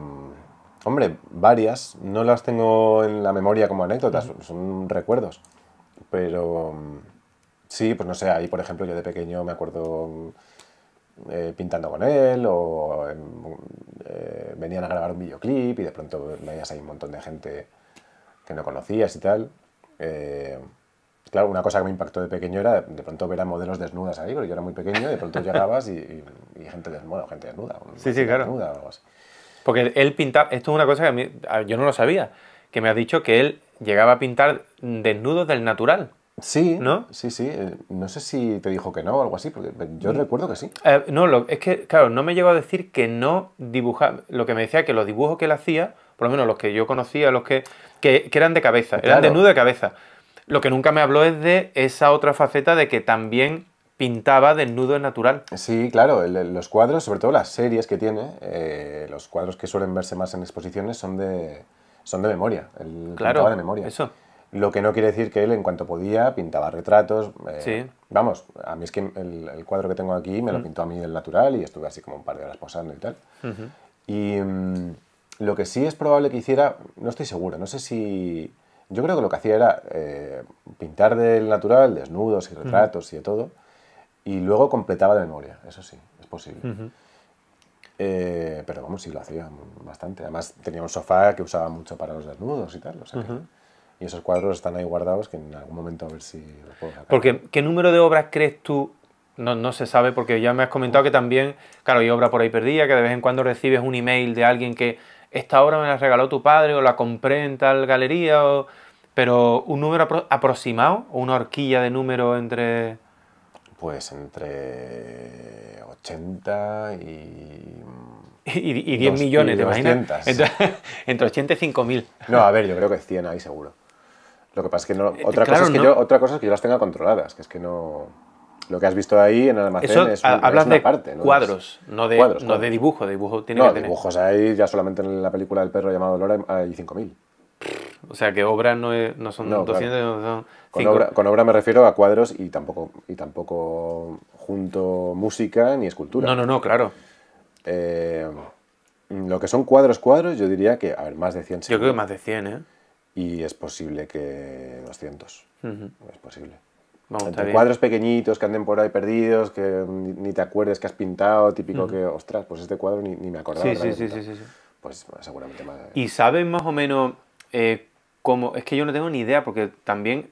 hombre, varias, no las tengo en la memoria como anécdotas, son recuerdos, pero... Mm, sí, pues no sé, ahí por ejemplo yo de pequeño me acuerdo mm, eh, pintando con él o em, eh, venían a grabar un videoclip y de pronto veías ahí un montón de gente que no conocías y tal. Eh, claro, una cosa que me impactó de pequeño era de pronto ver a modelos desnudas ahí, porque yo era muy pequeño, de pronto llegabas y, y, gente desnuda, gente desnuda. Sí, sí, claro. Porque él pintaba, esto es una cosa que yo no lo sabía, que me ha dicho que él llegaba a pintar desnudos del natural. Sí, ¿no? Sí, sí. Eh, no sé si te dijo que no o algo así, porque eh, yo mm. recuerdo que sí. Eh, no, es que, claro, no me llegó a decir que no dibujaba. Lo que me decía que los dibujos que él hacía, por lo menos los que yo conocía, los que, que, eran de cabeza, eran de nudo de cabeza. Lo que nunca me habló es de esa otra faceta de que también pintaba desnudo en natural. Sí, claro, los cuadros, sobre todo las series que tiene, los cuadros que suelen verse más en exposiciones son de, son de memoria. El claro, de memoria. Eso. Lo que no quiere decir que él, en cuanto podía, pintaba retratos. Eh, sí. Vamos, a mí es que el, cuadro que tengo aquí me lo mm. pintó a mí del natural y estuve así como un par de horas posando y tal. Y mm, lo que sí es probable que hiciera, no estoy seguro, no sé si... Yo creo que lo que hacía era eh, pintar del natural, desnudos y mm. retratos y de todo, y luego completaba de memoria, eso sí, es posible. Eh, pero vamos, sí lo hacía bastante. Además tenía un sofá que usaba mucho para los desnudos y tal. O sea que y esos cuadros están ahí guardados que en algún momento a ver si los puedo Porque, ¿qué número de obras crees tú? No, se sabe porque ya me has comentado que también, claro, hay obra por ahí perdida, que de vez en cuando recibes un email de alguien que esta obra me la regaló tu padre o la compré en tal galería, o... pero un número aproximado o una horquilla de número entre... Pues entre 80 y y, 10 millones, ¿te imaginas? Entre, 80 y mil. No, a ver, yo creo que 100 ahí seguro. Lo que pasa es que no, eh, otra, cosa es que yo, las tenga controladas, que es que no... Lo que has visto ahí en el almacén es, una de parte. Cuadros, no de, no de dibujo. dibujo tiene que tener. dibujos ahí ya solamente en la película del perro llamado Lora hay 5.000. O sea que obras no, son 200, no son con obra, con obra, me refiero a cuadros y tampoco, y tampoco junto música ni escultura. No, no, no, claro. Eh, lo que son cuadros, cuadros, yo diría que, a ver, más de 100. Yo creo que más de 100, ¿eh? y es posible que 200. Es posible. Entre cuadros pequeñitos que anden por ahí perdidos, que ni te acuerdes que has pintado, típico que, ostras, pues este cuadro ni, me acordaba. Sí, sí, sí, sí, sí, Pues seguramente más. Eh. ¿Y sabes más o menos eh, cómo? Es que yo no tengo ni idea, porque también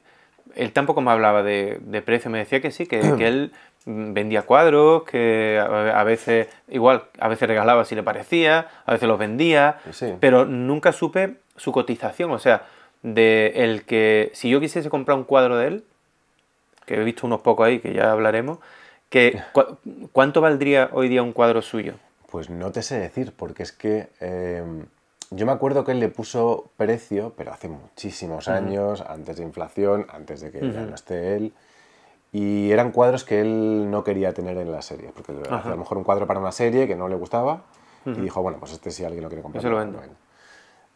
él tampoco me hablaba de, de precio, me decía que sí, que, él vendía cuadros, que a veces, igual, a veces regalaba si le parecía, a veces los vendía, pero nunca supe su cotización, o sea, de el que si yo quisiese comprar un cuadro de él, que he visto unos pocos ahí, que ya hablaremos, que, ¿cuánto valdría hoy día un cuadro suyo? Pues no te sé decir, porque es que em, yo me acuerdo que él le puso precio, pero hace muchísimos años, antes de inflación, antes de que ya no esté él, y eran cuadros que él no quería tener en la serie, porque a lo mejor un cuadro para una serie que no le gustaba, y dijo, bueno, pues este si alguien lo quiere comprar. Se lo vendo.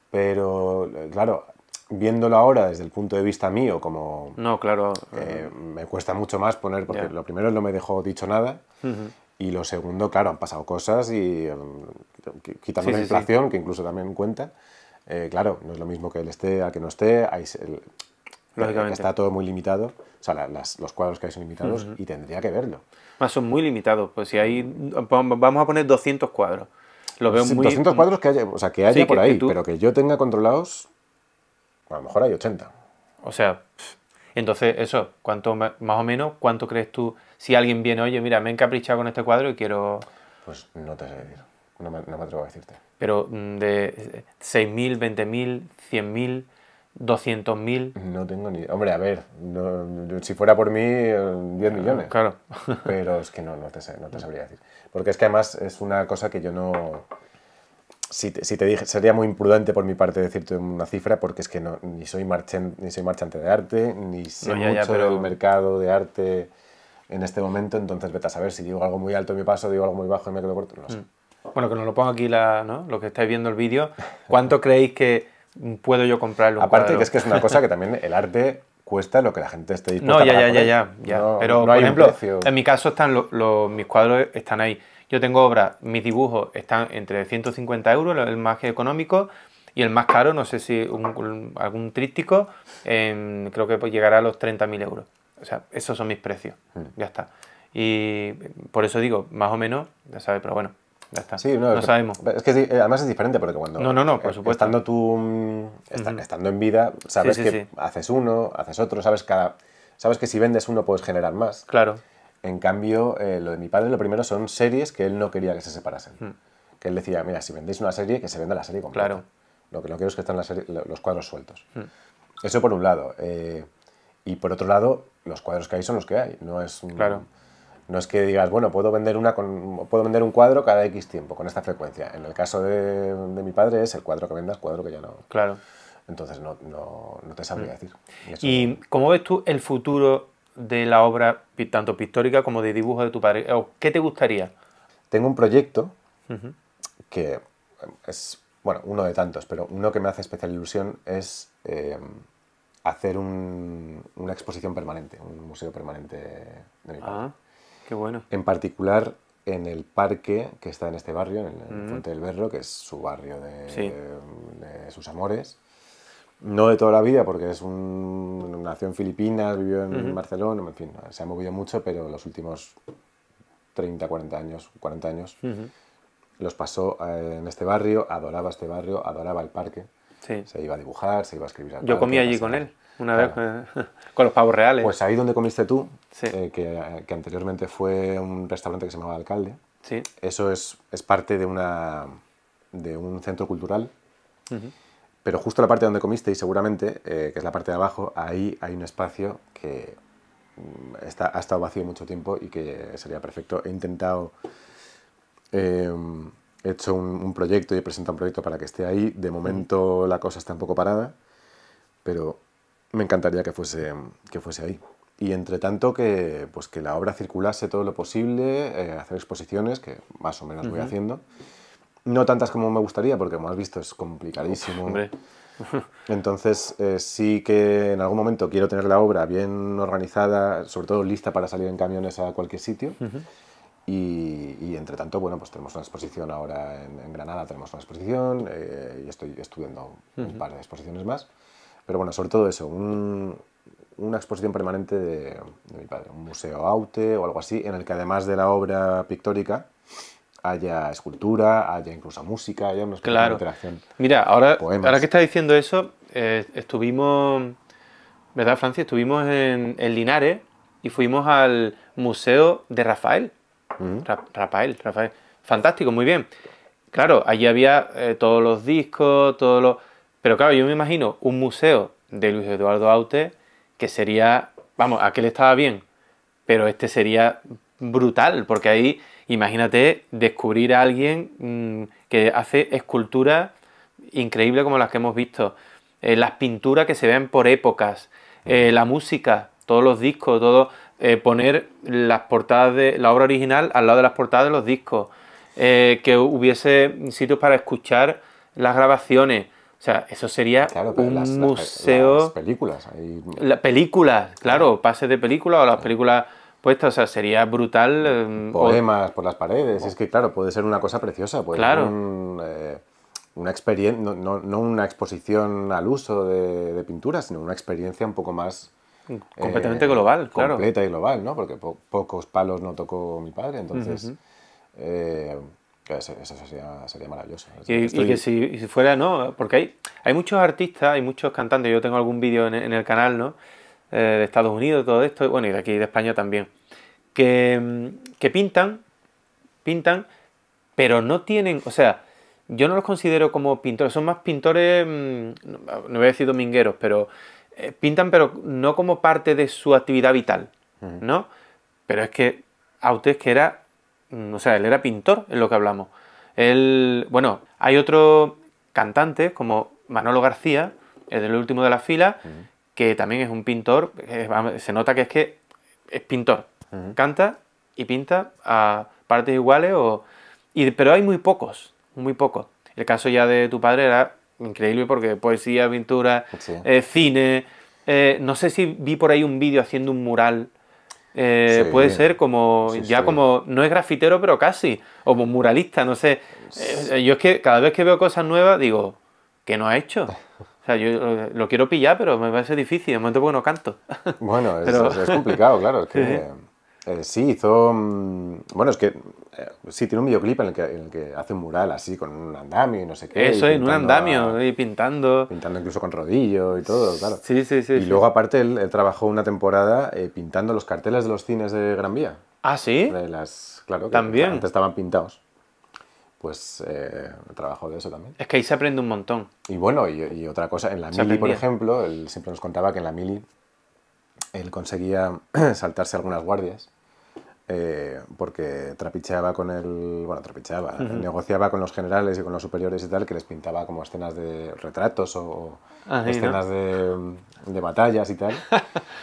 Pero, eh, claro, viéndolo ahora desde el punto de vista mío, como... No, claro. Eh, eh. me cuesta mucho más poner, porque lo primero no me dejó dicho nada, y lo segundo, claro, han pasado cosas y mm, quitando la inflación, que incluso también cuenta, eh, claro, no es lo mismo que él esté a que no esté, Lógicamente. está todo muy limitado, o sea, los cuadros que hay son limitados y tendría que verlo. Más son muy limitados, pues si hay, vamos a poner 200 cuadros. Lo veo muy... 200 cuadros que haya, o sea, que haya por ahí, pero que yo tenga controlados a lo mejor hay 80. O sea, entonces eso, ¿cuánto más o menos, cuánto crees tú si alguien viene, oye, mira, me he encaprichado con este cuadro y quiero... Pues no te sé decir, no me, no me atrevo a decirte. Pero mm, de 6.000, 20.000, 100.000... 200.000. No tengo ni. Hombre, a ver, si fuera por mí, 10 eh, millones. Claro. Pero es que no, no te, sé, no te sabría decir. Porque es que además es una cosa que yo no si te, dije, sería muy imprudente por mi parte decirte una cifra, porque es que no, ni, soy marchen, ni soy marchante de arte, ni sé mucho del mercado de arte en este momento, entonces vete a saber si digo algo muy alto en mi paso, digo algo muy bajo y me quedo corto, mm. Bueno, que nos lo pongo aquí, lo que estáis viendo el vídeo, ¿cuánto creéis que puedo yo comprarlo Aparte que es que es una cosa que también el arte cuesta lo que la gente esté dispuesta no, ya, a pagar. ya, ya, ya, ya. pero, por ejemplo, en mi caso están mis cuadros están ahí. Yo tengo obras, mis dibujos están entre 150 euros, el más económico, y el más caro, no sé si un, algún tríptico, creo que pues, llegará a los 30.000 euros. O sea, esos son mis precios. Mm. Ya está. Y por eso digo, más o menos, ya sabes, pero bueno, ya está. Sí, no, no sabemos. Es que eh, además es diferente porque cuando. No, no, no, por eh, supuesto. Estando tú. Mm, estando en vida, sabes que haces uno, haces otro, sabes cada. Sabes que si vendes uno puedes generar más. Claro. En cambio, eh, lo de mi padre, lo primero son series que él no quería que se separasen. Hmm. Que él decía, mira, si vendéis una serie, que se venda la serie completa. Claro. Lo que no quiero es que estén los cuadros sueltos. Hmm. Eso por un lado. Eh, y por otro lado, los cuadros que hay son los que hay. No es, mm, claro. no es que digas, bueno, puedo vender, una puedo vender un cuadro cada X tiempo, con esta frecuencia. En el caso de, de mi padre es el cuadro que vendas, cuadro que ya no. Claro. Entonces no, no, no te sabría hmm. decir. Y, ¿Y cómo ves tú el futuro de la obra, tanto pictórica como de dibujo de tu padre? ¿O ¿Qué te gustaría? Tengo un proyecto que es, bueno, uno de tantos, pero uno que me hace especial ilusión es eh, hacer una exposición permanente, un museo permanente de mi padre. Ah, en particular en el parque que está en este barrio, en el mm. Fuente del Berro, que es su barrio de sus amores no de toda la vida, porque es un, nació en Filipinas, vivió en Barcelona, en fin, se ha movido mucho, pero los últimos 30, 40 años, 40 años, los pasó eh, en este barrio, adoraba este barrio, adoraba el parque. Se iba a dibujar, se iba a escribir. Yo comía allí con él, una vez con los pavos reales. Pues ahí donde comiste tú, eh, que, anteriormente fue un restaurante que se llamaba Alcalde. Sí. Eso es, parte de, una, de un centro cultural. Pero justo la parte donde comiste y seguramente, eh, que es la parte de abajo, ahí hay un espacio que mm, está, ha estado vacío mucho tiempo y que sería perfecto. He intentado, em, he hecho un, proyecto y he presentado un proyecto para que esté ahí. De momento mm. la cosa está un poco parada, pero me encantaría que fuese, que fuese ahí. Y entre tanto que, pues, que la obra circulase todo lo posible, eh, hacer exposiciones, que más o menos voy haciendo. No tantas como me gustaría, porque como has visto es complicadísimo. Entonces, eh, sí que en algún momento quiero tener la obra bien organizada, sobre todo lista para salir en camiones a cualquier sitio. y, entre tanto, bueno, pues tenemos una exposición ahora en, Granada, tenemos una exposición eh, y estoy estudiando un par de exposiciones más. Pero bueno, sobre todo eso, una exposición permanente de, de, mi padre, un museo aute o algo así, en el que además de la obra pictórica, haya escultura, haya incluso música, haya una de interacción. Mira, ahora, ahora que estás diciendo eso, eh, estuvimos, ¿verdad, Francia? Estuvimos en, el Linares y fuimos al Museo de Rafael. Rafael, Rafael. Fantástico, muy bien. Claro, allí había eh, todos los discos, todos los... Pero claro, yo me imagino un museo de Luis Eduardo Aute que sería, vamos, aquel estaba bien, pero este sería brutal, porque ahí Imagínate descubrir a alguien mm, que hace esculturas increíbles como las que hemos visto, eh, las pinturas que se ven por épocas, eh, la música, todos los discos, todo, eh, poner las portadas de la obra original al lado de las portadas de los discos, que hubiese sitios para escuchar las grabaciones. O sea, eso sería un museo. películas. La, películas, claro, pases de películas o las películas puesta, o sea, sería brutal. Eh, Poemas por las paredes, oh. es que claro, puede ser una cosa preciosa, puede eh, una experiencia, no, una exposición al uso de, pintura, sino una experiencia un poco más... Eh, Completamente global, claro. Completa y global, ¿no? Porque pocos palos no tocó mi padre, entonces... Pues, eso, sería, sería, maravilloso. Y, que si, fuera, ¿no? Porque hay, hay muchos artistas, hay muchos cantantes, yo tengo algún vídeo en, el canal, ¿no? Eh, de Estados Unidos, todo esto, bueno, y de aquí de España también, que, pintan, pintan, pero no tienen, o sea, yo no los considero como pintores, son más pintores, mm, no voy a decir domingueros, pero eh, pintan, pero no como parte de su actividad vital, ¿no? Pero es que ...a ustedes que era, mm, o sea, él era pintor, en lo que hablamos. Él, bueno, hay otro cantante como Manolo García, el del último de la fila, que también es un pintor, se nota que es que es pintor, canta y pinta a partes iguales, o, pero hay muy pocos, muy pocos. El caso ya de tu padre era increíble porque poesía, pintura, eh, cine, eh, no sé si vi por ahí un vídeo haciendo un mural. Eh, puede ser como, ya como, no es grafitero, pero casi, o muralista, no sé. yo es que cada vez que veo cosas nuevas digo, ¿qué no ha hecho? O sea, yo eh, lo, quiero pillar, pero me va a ser difícil, en momento que no canto. Bueno, es, complicado, claro. Es que, sí, eh, hizo... Mm, bueno, es que eh, sí, tiene un videoclip en el, que, hace un mural así, con un andamio y no sé qué. Eso, en un andamio, y pintando. Pintando incluso con rodillo y todo, claro. Sí, sí, sí. Y luego aparte él, trabajó una temporada pintando los carteles de los cines de Gran Vía. ¿Ah, sí? De las, claro, que También. antes estaban pintados pues eh, trabajo de eso también. Es que ahí se aprende un montón. Y bueno, y, otra cosa, en la mili, por ejemplo, él siempre nos contaba que en la mili él conseguía saltarse algunas guardias eh, porque trapicheaba con el... bueno, trapicheaba, negociaba con los generales y con los superiores y tal, que les pintaba como escenas de retratos o, ah, escenas de, de, batallas y tal,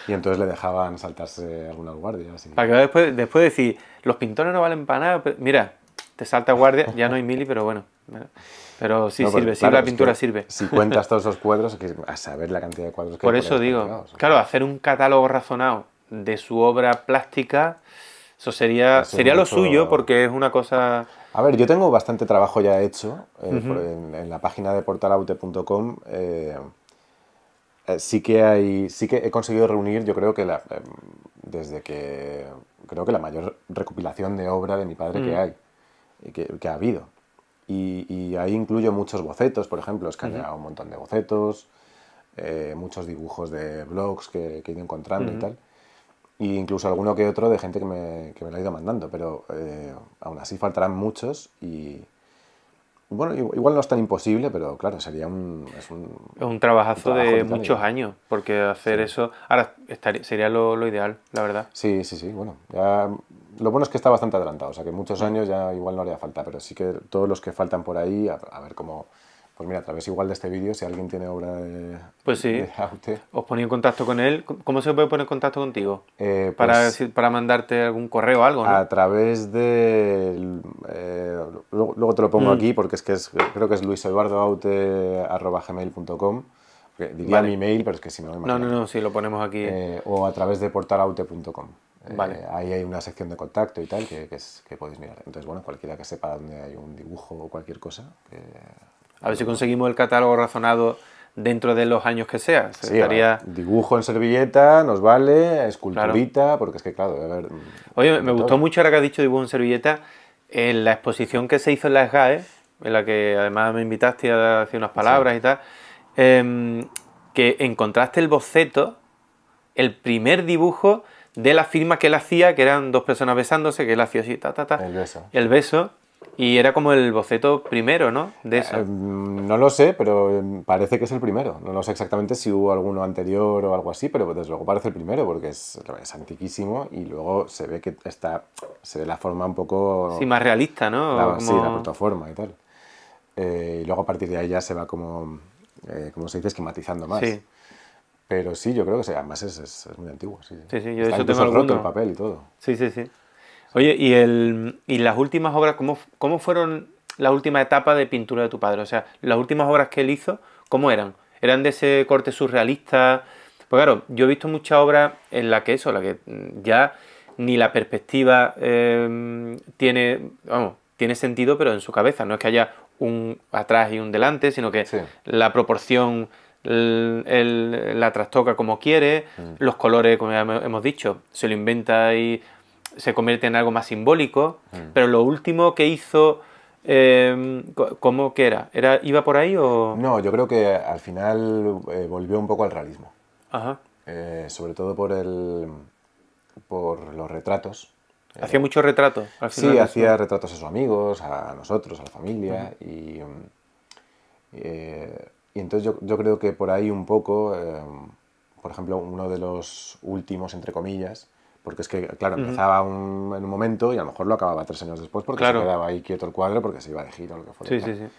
y entonces le dejaban saltarse algunas guardias. Para que después, después decir, los pintores no valen para nada, pues, mira, te salta guardia, ya no hay mili, pero bueno. Eh, pero sí sirve, sí la pintura sirve. Si cuentas todos esos cuadros, a saber la cantidad de cuadros que Por eso digo, claro, hacer un catálogo razonado de su obra plástica, eso sería, sería lo suyo porque es una cosa... A ver, yo tengo bastante trabajo ya hecho eh, en, la página de portalaute.com. Eh, sí que hay, sí que he conseguido reunir, yo creo que la, em, desde que creo que la mayor recopilación de obra de mi padre que mm. hay. Eh, que, ha habido. Y, ahí incluyo muchos bocetos, por ejemplo, es que ha un montón de bocetos, eh, muchos dibujos de blogs que, he ido encontrando y tal. E incluso alguno que otro de gente que me, que me lo ha ido mandando, pero eh, aún así faltarán muchos y, bueno, igual no es tan imposible, pero claro, sería un... Es un, un trabajazo de muchos años, porque hacer eso... Ahora estaría, sería lo, lo, ideal, la verdad. Sí, sí, sí, bueno, ya lo bueno es que está bastante adelantado, o sea que muchos años ya igual no haría falta, pero sí que todos los que faltan por ahí, a, ver cómo... Pues mira, a través igual de este vídeo, si alguien tiene obra de, pues sí. Aute, Os ponéis en contacto con él. ¿Cómo se puede poner en contacto contigo? Eh, pues para, mandarte algún correo o algo. ¿no? A través de... Eh, luego, te lo pongo mm. aquí porque es que creo que es luiseduardoaute.com. Diría mi email, pero es que si no... No, no, no, si lo ponemos aquí. Eh. o a través de portalaute.com. Vale. Eh, ahí hay una sección de contacto y tal que, podéis mirar. Entonces, bueno, cualquiera que sepa dónde hay un dibujo o cualquier cosa. A ver si conseguimos el catálogo razonado dentro de los años que sea. sí, dibujo en servilleta, nos vale, esculturita, porque es que, claro, mm, Oye, me, gustó mucho ahora que has dicho dibujo en servilleta, en eh, la exposición que se hizo en las SGAE, en la que además me invitaste a decir unas palabras y tal, em, que encontraste el boceto, el primer dibujo de la firma que él hacía, que eran dos personas besándose, que él hacía así, ta, ta, ta. El beso. El beso. Y era como el boceto primero, ¿no? De eso. Eh, mm, no lo sé, pero eh, parece que es el primero. No lo sé exactamente si hubo alguno anterior o algo así, pero desde luego parece el primero porque es, antiquísimo y luego se ve que está, se ve la forma un poco... Sí, más realista, ¿no? Sí, la plataforma y tal. Eh, y luego a partir de ahí ya se va como, como se dice, esquematizando más. Sí. Pero sí, yo creo que sí. además es, muy antiguo. Sí, sí, yo de tengo roto el papel y todo. Sí, sí, sí. Oye, ¿y, el, y las últimas obras, cómo, cómo fueron la última etapa de pintura de tu padre? O sea, las últimas obras que él hizo, ¿cómo eran? ¿Eran de ese corte surrealista? Pues claro, yo he visto muchas obras en la que eso, la que ya ni la perspectiva em, tiene, vamos, tiene sentido, pero en su cabeza. No es que haya un atrás y un delante, sino que la proporción la trastoca como quiere, mm. los colores, como hemos dicho, se lo inventa y se convierte en algo más simbólico, mm. pero lo último que hizo... Em, ¿Cómo que era? era? ¿Iba por ahí o...? No, yo creo que al final eh, volvió un poco al realismo. Ajá. Eh, sobre todo por, el, por los retratos. ¿Hacía eh, muchos retratos? Al sí, hacía retratos a sus amigos, a nosotros, a la familia. Y y entonces yo, creo que por ahí un poco, eh, por ejemplo, uno de los últimos, entre comillas, porque es que, claro, empezaba en un momento y a lo mejor lo acababa tres años después porque se quedaba ahí quieto el cuadro porque se iba de giro o lo que fuera.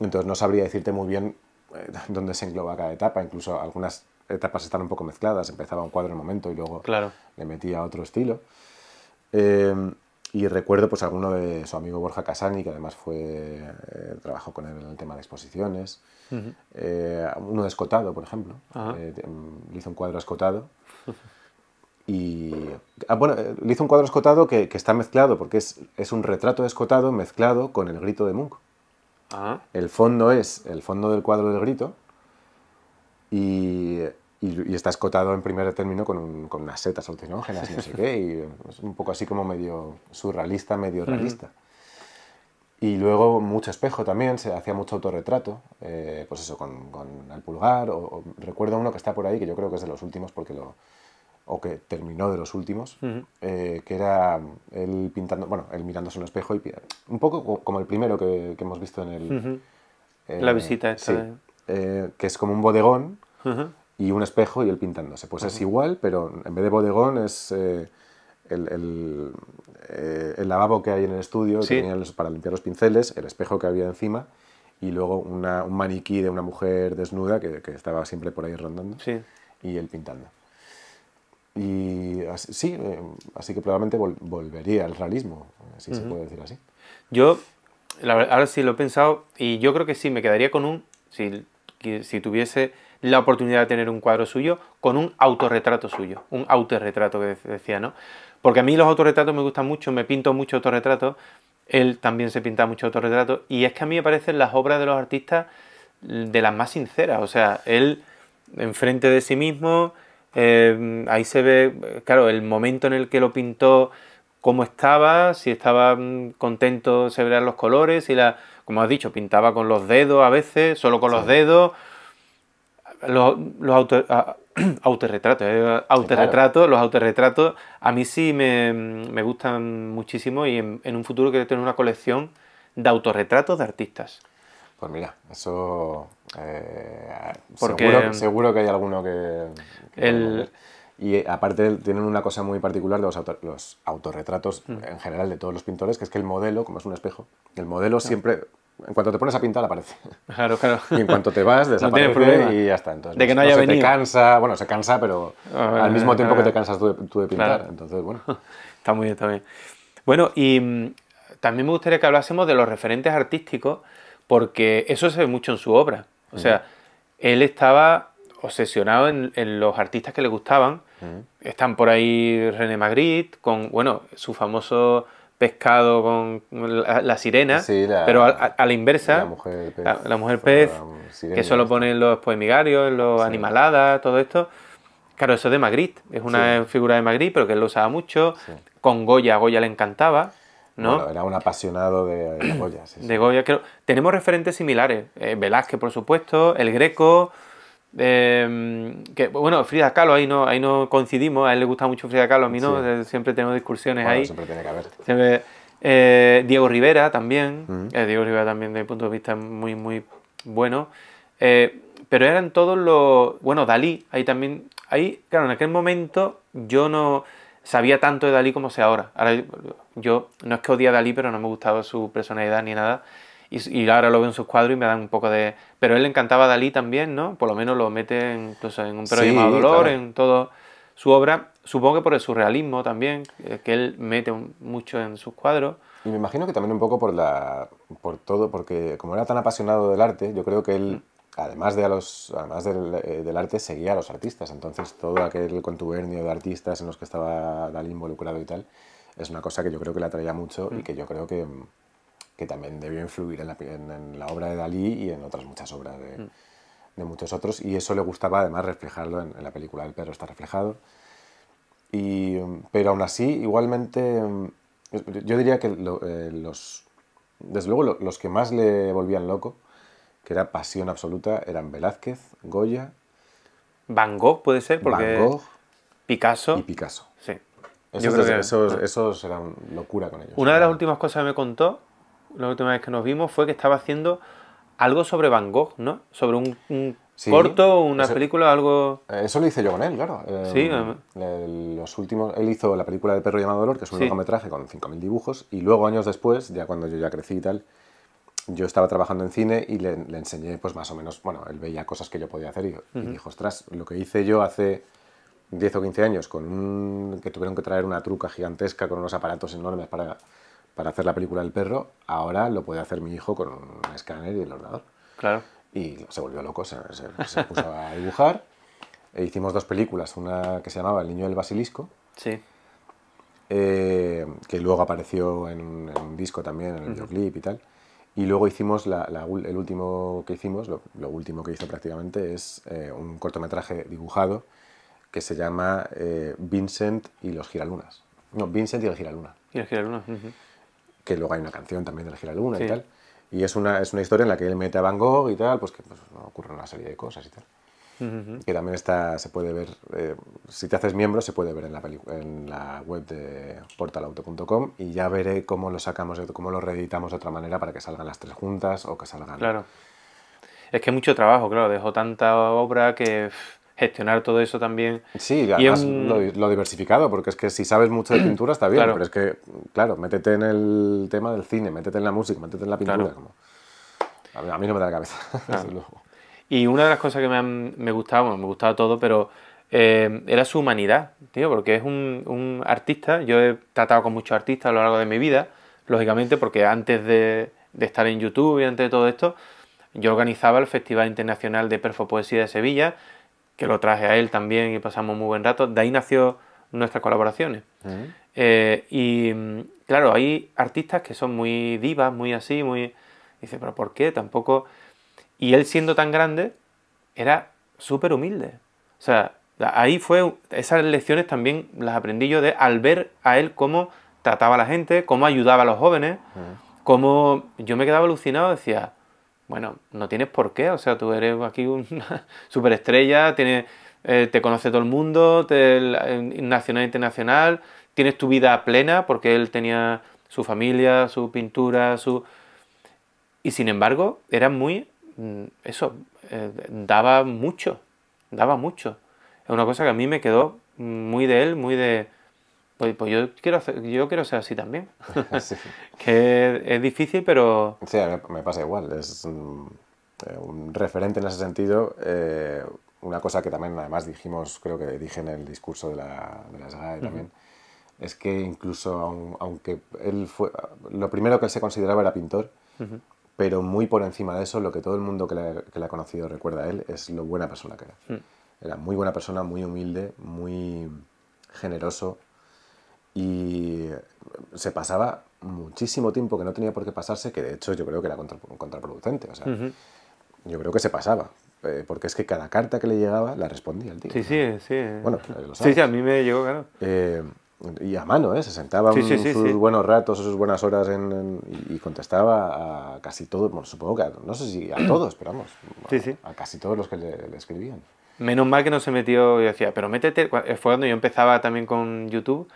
Entonces no sabría decirte muy bien eh, dónde se engloba cada etapa, incluso algunas etapas están un poco mezcladas, empezaba un cuadro en un momento y luego le metía otro estilo. Eh, y recuerdo pues alguno de su amigo Borja Casani, que además fue eh, trabajó con él en el tema de exposiciones. Eh, uno de Escotado, por ejemplo. Eh, mm, le hizo un cuadro escotado. Y ah, bueno, le hizo un cuadro escotado que, está mezclado, porque es, un retrato de escotado mezclado con el grito de Munch. El fondo es el fondo del cuadro del grito. Y y, está escotado en primer término con, unas setas alucinógenas, no sé qué, y es un poco así como medio surrealista, medio realista. Y luego mucho espejo también, se hacía mucho autorretrato, eh, pues eso, con, el pulgar, o, recuerdo uno que está por ahí, que yo creo que es de los últimos, porque lo, o que terminó de los últimos, eh, que era él pintando, bueno, él mirándose en un espejo y un poco como el primero que, hemos visto en el... Eh, La visita esta. Sí, que es como un bodegón, y un espejo y él pintándose. Pues es igual, pero en vez de bodegón es eh, el, el, eh, el, lavabo que hay en el estudio los, para limpiar los pinceles, el espejo que había encima y luego una, un maniquí de una mujer desnuda que, estaba siempre por ahí rondando y él pintando. Y así, sí, eh, así que probablemente volvería al realismo, si se puede decir así. Yo, ahora sí lo he pensado y yo creo que sí, me quedaría con un, si, si tuviese la oportunidad de tener un cuadro suyo con un autorretrato suyo, un autorretrato que decía, ¿no? Porque a mí los autorretratos me gustan mucho, me pinto mucho autorretratos, él también se pinta mucho autorretratos, y es que a mí me parecen las obras de los artistas mm, de las más sinceras, o sea, él enfrente de sí mismo, em, ahí se ve, claro, el momento en el que lo pintó, cómo estaba, si estaba mm, contento se verán los colores, y la, como has dicho, pintaba con los dedos a veces, solo con los dedos, los, los autorretratos, los autorretratos a mí sí me, me gustan muchísimo y en, un futuro quiero tener una colección de autorretratos de artistas. Pues mira, eso eh, Porque seguro, que hay alguno que... el, y eh, aparte tienen una cosa muy particular de los, los autorretratos mm. en general de todos los pintores, que es que el modelo, como es un espejo, el modelo siempre en cuanto te pones a pintar aparece. Claro, claro. Y en cuanto te vas desaparece y ya está. Entonces, de que no haya no se te cansa, bueno, se cansa, pero ah, al mismo eh, tiempo que eh. te cansas tú de, pintar. Entonces, bueno. Está muy bien, también. Bueno, y mm, también me gustaría que hablásemos de los referentes artísticos, porque eso se ve mucho en su obra. O sea, él estaba obsesionado en, los artistas que le gustaban. Están por ahí René Magritte, con, bueno, su famoso pescado con la, sirena, pero a, la inversa, la mujer pez, que solo ponen los poemigarios, los animaladas, todo esto. Claro, eso es de Magritte, es una figura de Magritte, pero que él lo usaba mucho. Con Goya, a Goya le encantaba. ¿no? era un apasionado de, Goya. Sí, Tenemos referentes similares. Eh, Velázquez, por supuesto, el Greco, Em, que, bueno, Frida Kahlo, ahí no, ahí no coincidimos, a él le gusta mucho Frida Kahlo, a mí no, siempre tenemos discusiones ahí. Siempre tiene que haber. Eh, Diego Rivera también, eh, Diego Rivera también desde mi punto de vista muy, muy bueno. Eh, pero eran todos los. Bueno, Dalí, ahí también. Ahí, claro, en aquel momento yo no sabía tanto de Dalí como sé ahora. Ahora yo no es que odie a Dalí, pero no me gustaba su personalidad ni nada. Y, ahora lo veo en sus cuadros y me dan un poco de... Pero él le encantaba Dalí también, ¿no? Por lo menos lo mete incluso en un perro Dolor, en todo su obra. Supongo que por el surrealismo también, eh, que él mete mucho en sus cuadros. Y me imagino que también un poco por la por todo, porque como era tan apasionado del arte, yo creo que él, mm. además, de los, además del, eh, del arte, seguía a los artistas. Entonces todo aquel contubernio de artistas en los que estaba Dalí involucrado y tal, es una cosa que yo creo que le atraía mucho y mm. que yo creo que que también debió influir en la, obra de Dalí y en otras muchas obras de, mm. muchos otros. Y eso le gustaba además reflejarlo en, la película El perro está reflejado. Y, pero aún así, igualmente, mm, yo diría que eh, los, desde luego los que más le volvían loco, que era pasión absoluta, eran Velázquez, Goya. Van Gogh puede ser, porque Van Gogh, Picasso. Y Picasso. Sí. esos eran locura con ellos. Una de las últimas cosas que me contó la última vez que nos vimos fue que estaba haciendo algo sobre Van Gogh, ¿no? Sobre un, corto, una película, algo... Eh, eso lo hice yo con él, claro. Eh, sí. los últimos... Él hizo la película de perro llamado Dolor, que es un largometraje con 5.000 dibujos, y luego años después, ya cuando yo ya crecí y tal, yo estaba trabajando en cine y le, enseñé, pues más o menos, bueno, él veía cosas que yo podía hacer y, dijo, ostras, lo que hice yo hace... 10 o 15 años con que tuvieron que traer una truca gigantesca con unos aparatos enormes para para hacer la película del perro, ahora lo puede hacer mi hijo con un escáner y el ordenador. Claro. Y se volvió loco, se, puso a dibujar. E hicimos dos películas, una que se llamaba El niño del basilisco. Sí. Eh, que luego apareció en un, disco también, en el uh y tal. Y luego hicimos, el último que hicimos, lo, último que hizo prácticamente, es eh, un cortometraje dibujado que se llama eh, Vincent y los Giralunas. No, Vincent y el Giraluna. Y el Giraluna que luego hay una canción también de la Gira Luna y tal. Y es una, es una historia en la que él mete a Van Gogh y tal, pues que pues, ocurren una serie de cosas y tal. Que también está, se puede ver, eh, si te haces miembro, se puede ver en la, en la web de portalauto.com y ya veré cómo lo sacamos, cómo lo reeditamos de otra manera para que salgan las tres juntas o que salgan. Claro. Es que mucho trabajo, claro, dejó tanta obra que gestionar todo eso también. Sí, y lo, diversificado, porque es que si sabes mucho de pintura está bien, pero es que, claro, métete en el tema del cine, métete en la música, métete en la pintura. Como... A, mí, no me da la cabeza, Y una de las cosas que me, me gustaba, bueno, me gustaba todo, pero eh, era su humanidad, tío, porque es un, un, artista. Yo he tratado con muchos artistas a lo largo de mi vida, lógicamente, porque antes de, de estar en YouTube y antes de todo esto, yo organizaba el Festival Internacional de perfo poesía de Sevilla, que lo traje a él también y pasamos muy buen rato. De ahí nació nuestras colaboraciones. Mm. Eh, y mm, claro, hay artistas que son muy divas, muy así, muy... Dice, pero ¿por qué? Tampoco... Y él siendo tan grande, era súper humilde. O sea, ahí fue... Esas lecciones también las aprendí yo de, al ver a él cómo trataba a la gente, cómo ayudaba a los jóvenes, mm. cómo yo me quedaba alucinado, decía, bueno, no tienes por qué, o sea, tú eres aquí una superestrella, tienes, eh, te conoce todo el mundo, eh, nacional e internacional, tienes tu vida plena porque él tenía su familia, su pintura, su... Y sin embargo, era muy... Mm, eso, eh, daba mucho, daba mucho. Es una cosa que a mí me quedó muy de él, muy de... Pues, pues, yo quiero hacer, yo quiero ser así también. que es, difícil, pero. Sí, me pasa igual. Es mm, un, referente en ese sentido. Eh, una cosa que también además dijimos, creo que dije en el discurso de la, de SGAE también, es que incluso aunque él fue. Lo primero que él se consideraba era pintor. Pero muy por encima de eso, lo que todo el mundo que le, ha conocido recuerda a él es lo buena persona que era. Mm. Era muy buena persona, muy humilde, muy generoso, y se pasaba muchísimo tiempo que no tenía por qué pasarse, que de hecho yo creo que era contraproducente. yo creo que se pasaba. Eh, porque es que cada carta que le llegaba la respondía el tío. Sí, sí, sí. Bueno, pues, Sí, sí, a mí me llegó, claro. Eh, y a mano, ¿eh? Se sentaba sus buenos ratos, sus buenas horas y contestaba a casi todos, bueno, supongo que, a, no sé si a todos, esperamos a, casi todos los que le, escribían. Menos mal que no se metió, y decía, pero métete, fue cuando yo empezaba también con YouTube,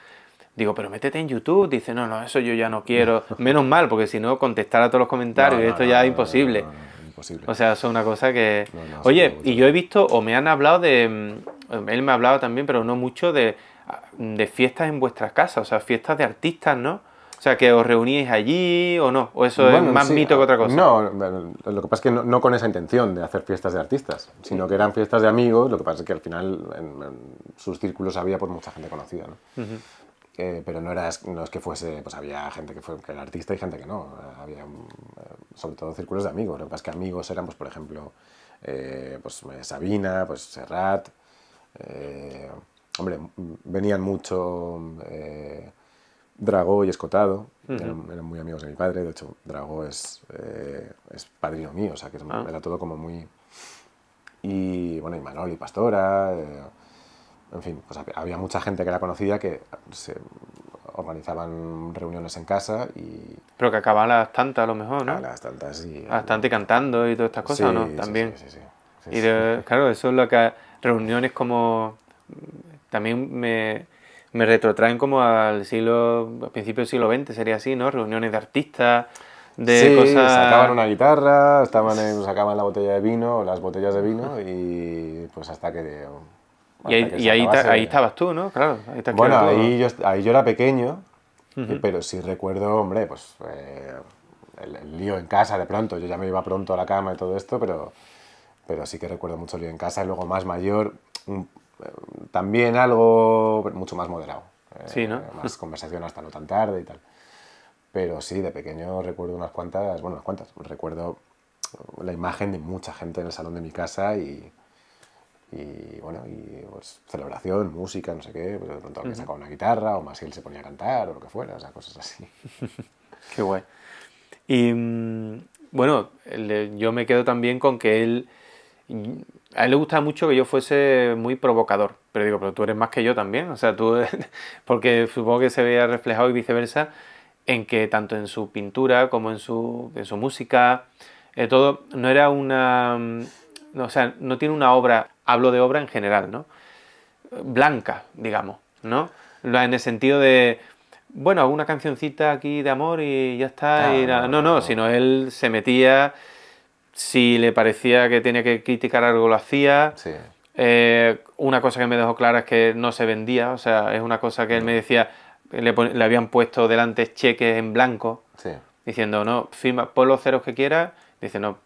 Digo, pero métete en YouTube. Dice, no, no, eso yo ya no quiero. Menos mal, porque si no, contestar a todos los comentarios, esto ya es imposible. imposible. O sea, es una cosa que... Oye, y yo he visto, o me han hablado de... Mm, él me ha hablado también, pero no mucho, mm, de, fiestas en vuestras casas, o sea, fiestas de artistas, ¿no? O sea, que os reuníais allí o no, o eso es más mito que ah, otra cosa. No, lo que pasa es que no, con esa intención de hacer fiestas de artistas, sino que eran fiestas de amigos, lo que pasa es que al final en, sus círculos había por pues mucha gente conocida. ¿no? Eh, pero no, era, es que fuese, pues había gente que fue era artista y gente que no, eh, había eh, sobre todo círculos de amigos, lo que es que amigos eran, pues por ejemplo, pues Sabina, pues Serrat, hombre, venían mucho Dragó y Escotado, eran, muy amigos de mi padre, de hecho Dragó es, es padrino mío, o sea que ah. era todo como muy... Y bueno, y Manoli Pastora en fin, pues había mucha gente que era conocida que se organizaban reuniones en casa y... Pero que acababan las tantas a lo mejor, ¿no? Ah, las tantas, y... cantando y todas estas cosas, ¿no? También. Sí, sí, sí. y claro, eso es lo que... Reuniones como... También me, me retrotraen como al siglo... Al principio del siglo XX sería así, ¿no? Reuniones de artistas de sí, cosas... sacaban una guitarra, estaban en, sacaban la botella de vino, las botellas de vino y pues hasta que y ahí, estabas tú, ¿no? Claro. Ahí bueno, ahí yo, era pequeño, pero sí recuerdo, hombre, pues eh, el, lío en casa de pronto. Yo ya me iba pronto a la cama y todo esto, pero, pero sí que recuerdo mucho el lío en casa. Y luego más mayor, mm, eh, también algo mucho más moderado. Eh, sí, ¿no? Más conversación hasta no tan tarde y tal. Pero sí, de pequeño recuerdo unas cuantas, bueno, unas cuantas, recuerdo la imagen de mucha gente en el salón de mi casa y, y bueno, y pues celebración, música, no sé qué, pues de pronto alguien sacaba una guitarra o más él se ponía a cantar o lo que fuera, o sea, cosas así. qué guay. Y mm, bueno, yo me quedo también con que él, a él le gustaba mucho que yo fuese muy provocador, pero digo, pero tú eres más que yo también, o sea, tú, porque supongo que se veía reflejado y viceversa, en que tanto en su pintura como en su, en su música, eh, todo, no era una o sea, no tiene una obra, hablo de obra en general, ¿no? Blanca, digamos, ¿no? En el sentido de, bueno, alguna cancioncita aquí de amor y ya está. Ah, no, no, sino él se metía, si le parecía que tenía que criticar algo, lo hacía. Eh, una cosa que me dejó clara es que no se vendía, o sea, es una cosa que él me mm. decía, le, habían puesto delante cheques en blanco, diciendo, no, firma, pon los ceros que quieras, dice, no,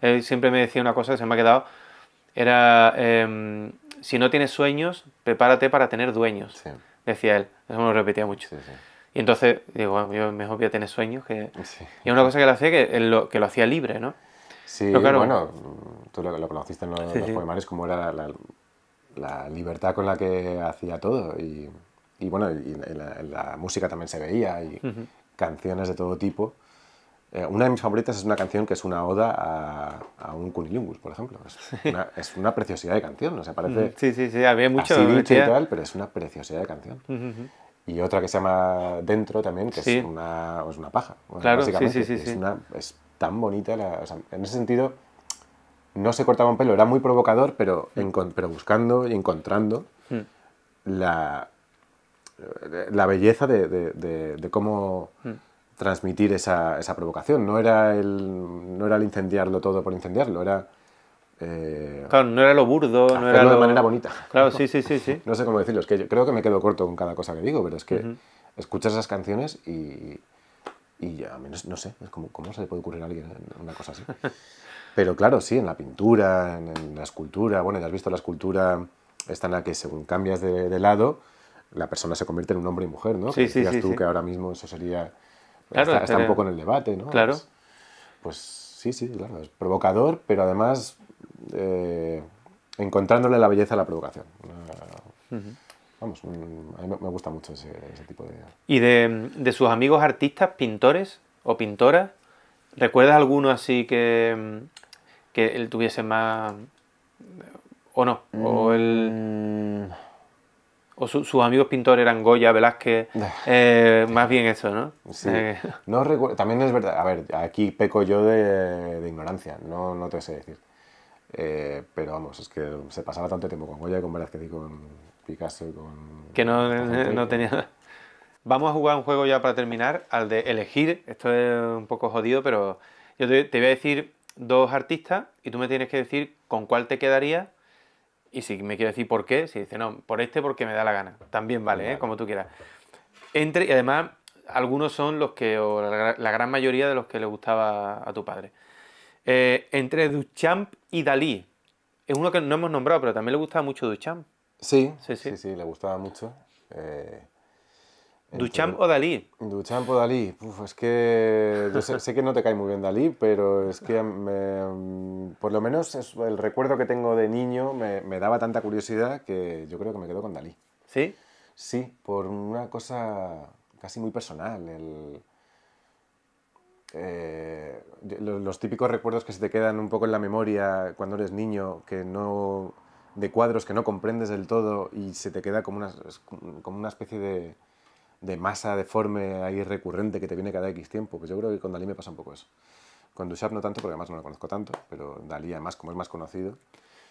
él siempre me decía una cosa que se me ha quedado, era, em, si no tienes sueños, prepárate para tener dueños, decía él. Eso me lo repetía mucho. Y entonces digo, bueno, yo mejor que a tener sueños. Que... Y una cosa que él hacía que lo, que lo hacía libre, ¿no? Sí, claro, bueno, tú lo, conociste en los, los como era la, libertad con la que hacía todo. Y, bueno, la, música también se veía, y canciones de todo tipo. Eh, una de mis favoritas es una canción que es una oda a, un cunilingus, por ejemplo. Es una, preciosidad de canción, o sea, parece... Sí, sí, sí, había mucho... Así y tal, pero es una preciosidad de canción. Y otra que se llama Dentro también, que es, una, es una paja. Claro, básicamente. es, tan bonita, en ese sentido, no se cortaba un pelo, era muy provocador, pero, mm. buscando y encontrando mm. la, la belleza de, cómo... Mm transmitir esa, esa provocación. No era, el, no era incendiarlo todo por incendiarlo, era... Eh, claro, no era lo burdo, no era lo... de manera bonita. Claro, sí, sí, sí, sí. no sé cómo decirlo, es que yo creo que me quedo corto con cada cosa que digo, pero es que escuchas esas canciones y, y ya, a no, sé, es como, ¿cómo se le puede ocurrir a alguien una cosa así? pero claro, sí, en la pintura, en, la escultura, bueno, ya has visto la escultura esta en la que según cambias de, lado, la persona se convierte en un hombre y mujer, ¿no? Sí, que sí, tú que ahora mismo eso sería está, un poco en el debate, ¿no? Claro. Pues, sí, sí, claro, es provocador, pero además eh, encontrándole la belleza a la provocación. Vamos, a mí me gusta mucho ese, tipo de... ¿Y de, sus amigos artistas, pintores o pintoras? ¿Recuerdas alguno así que, que él tuviese más... o no? ¿O él...? Mm o sus amigos pintores eran Goya, Velázquez, eh, más bien eso, ¿no? Sí. Eh, no también es verdad, a ver, aquí peco yo de, ignorancia, no, no te sé decir. Eh, pero vamos, es que se pasaba tanto tiempo con Goya, y con Velázquez y con Picasso y con... Que no, no tenía... Vamos a jugar un juego ya para terminar, al de elegir. Esto es un poco jodido, pero yo te voy a decir dos artistas y tú me tienes que decir con cuál te quedaría y si me quiere decir por qué, si dice, no, por este porque me da la gana. También vale, ¿eh? como tú quieras. Entre, y además, algunos son los que, o la, gran mayoría de los que le gustaba a tu padre. Eh, entre Duchamp y Dalí. Es uno que no hemos nombrado, pero también le gustaba mucho Duchamp. Sí, sí, sí, sí, sí le gustaba mucho. Eh, este, ¿Duchamp o Dalí? Duchamp o Dalí. es que sé, que no te cae muy bien Dalí, pero es que por lo menos es, el recuerdo que tengo de niño me, daba tanta curiosidad que yo creo que me quedo con Dalí. ¿Sí? Sí, por una cosa casi muy personal. Eh, los, típicos recuerdos que se te quedan un poco en la memoria cuando eres niño, que no de cuadros que no comprendes del todo y se te queda como una especie de de masa deforme ahí recurrente que te viene cada X tiempo. Pues yo creo que con Dalí me pasa un poco eso. Con Duchamp no tanto, porque además no lo conozco tanto, pero Dalí además como es más conocido.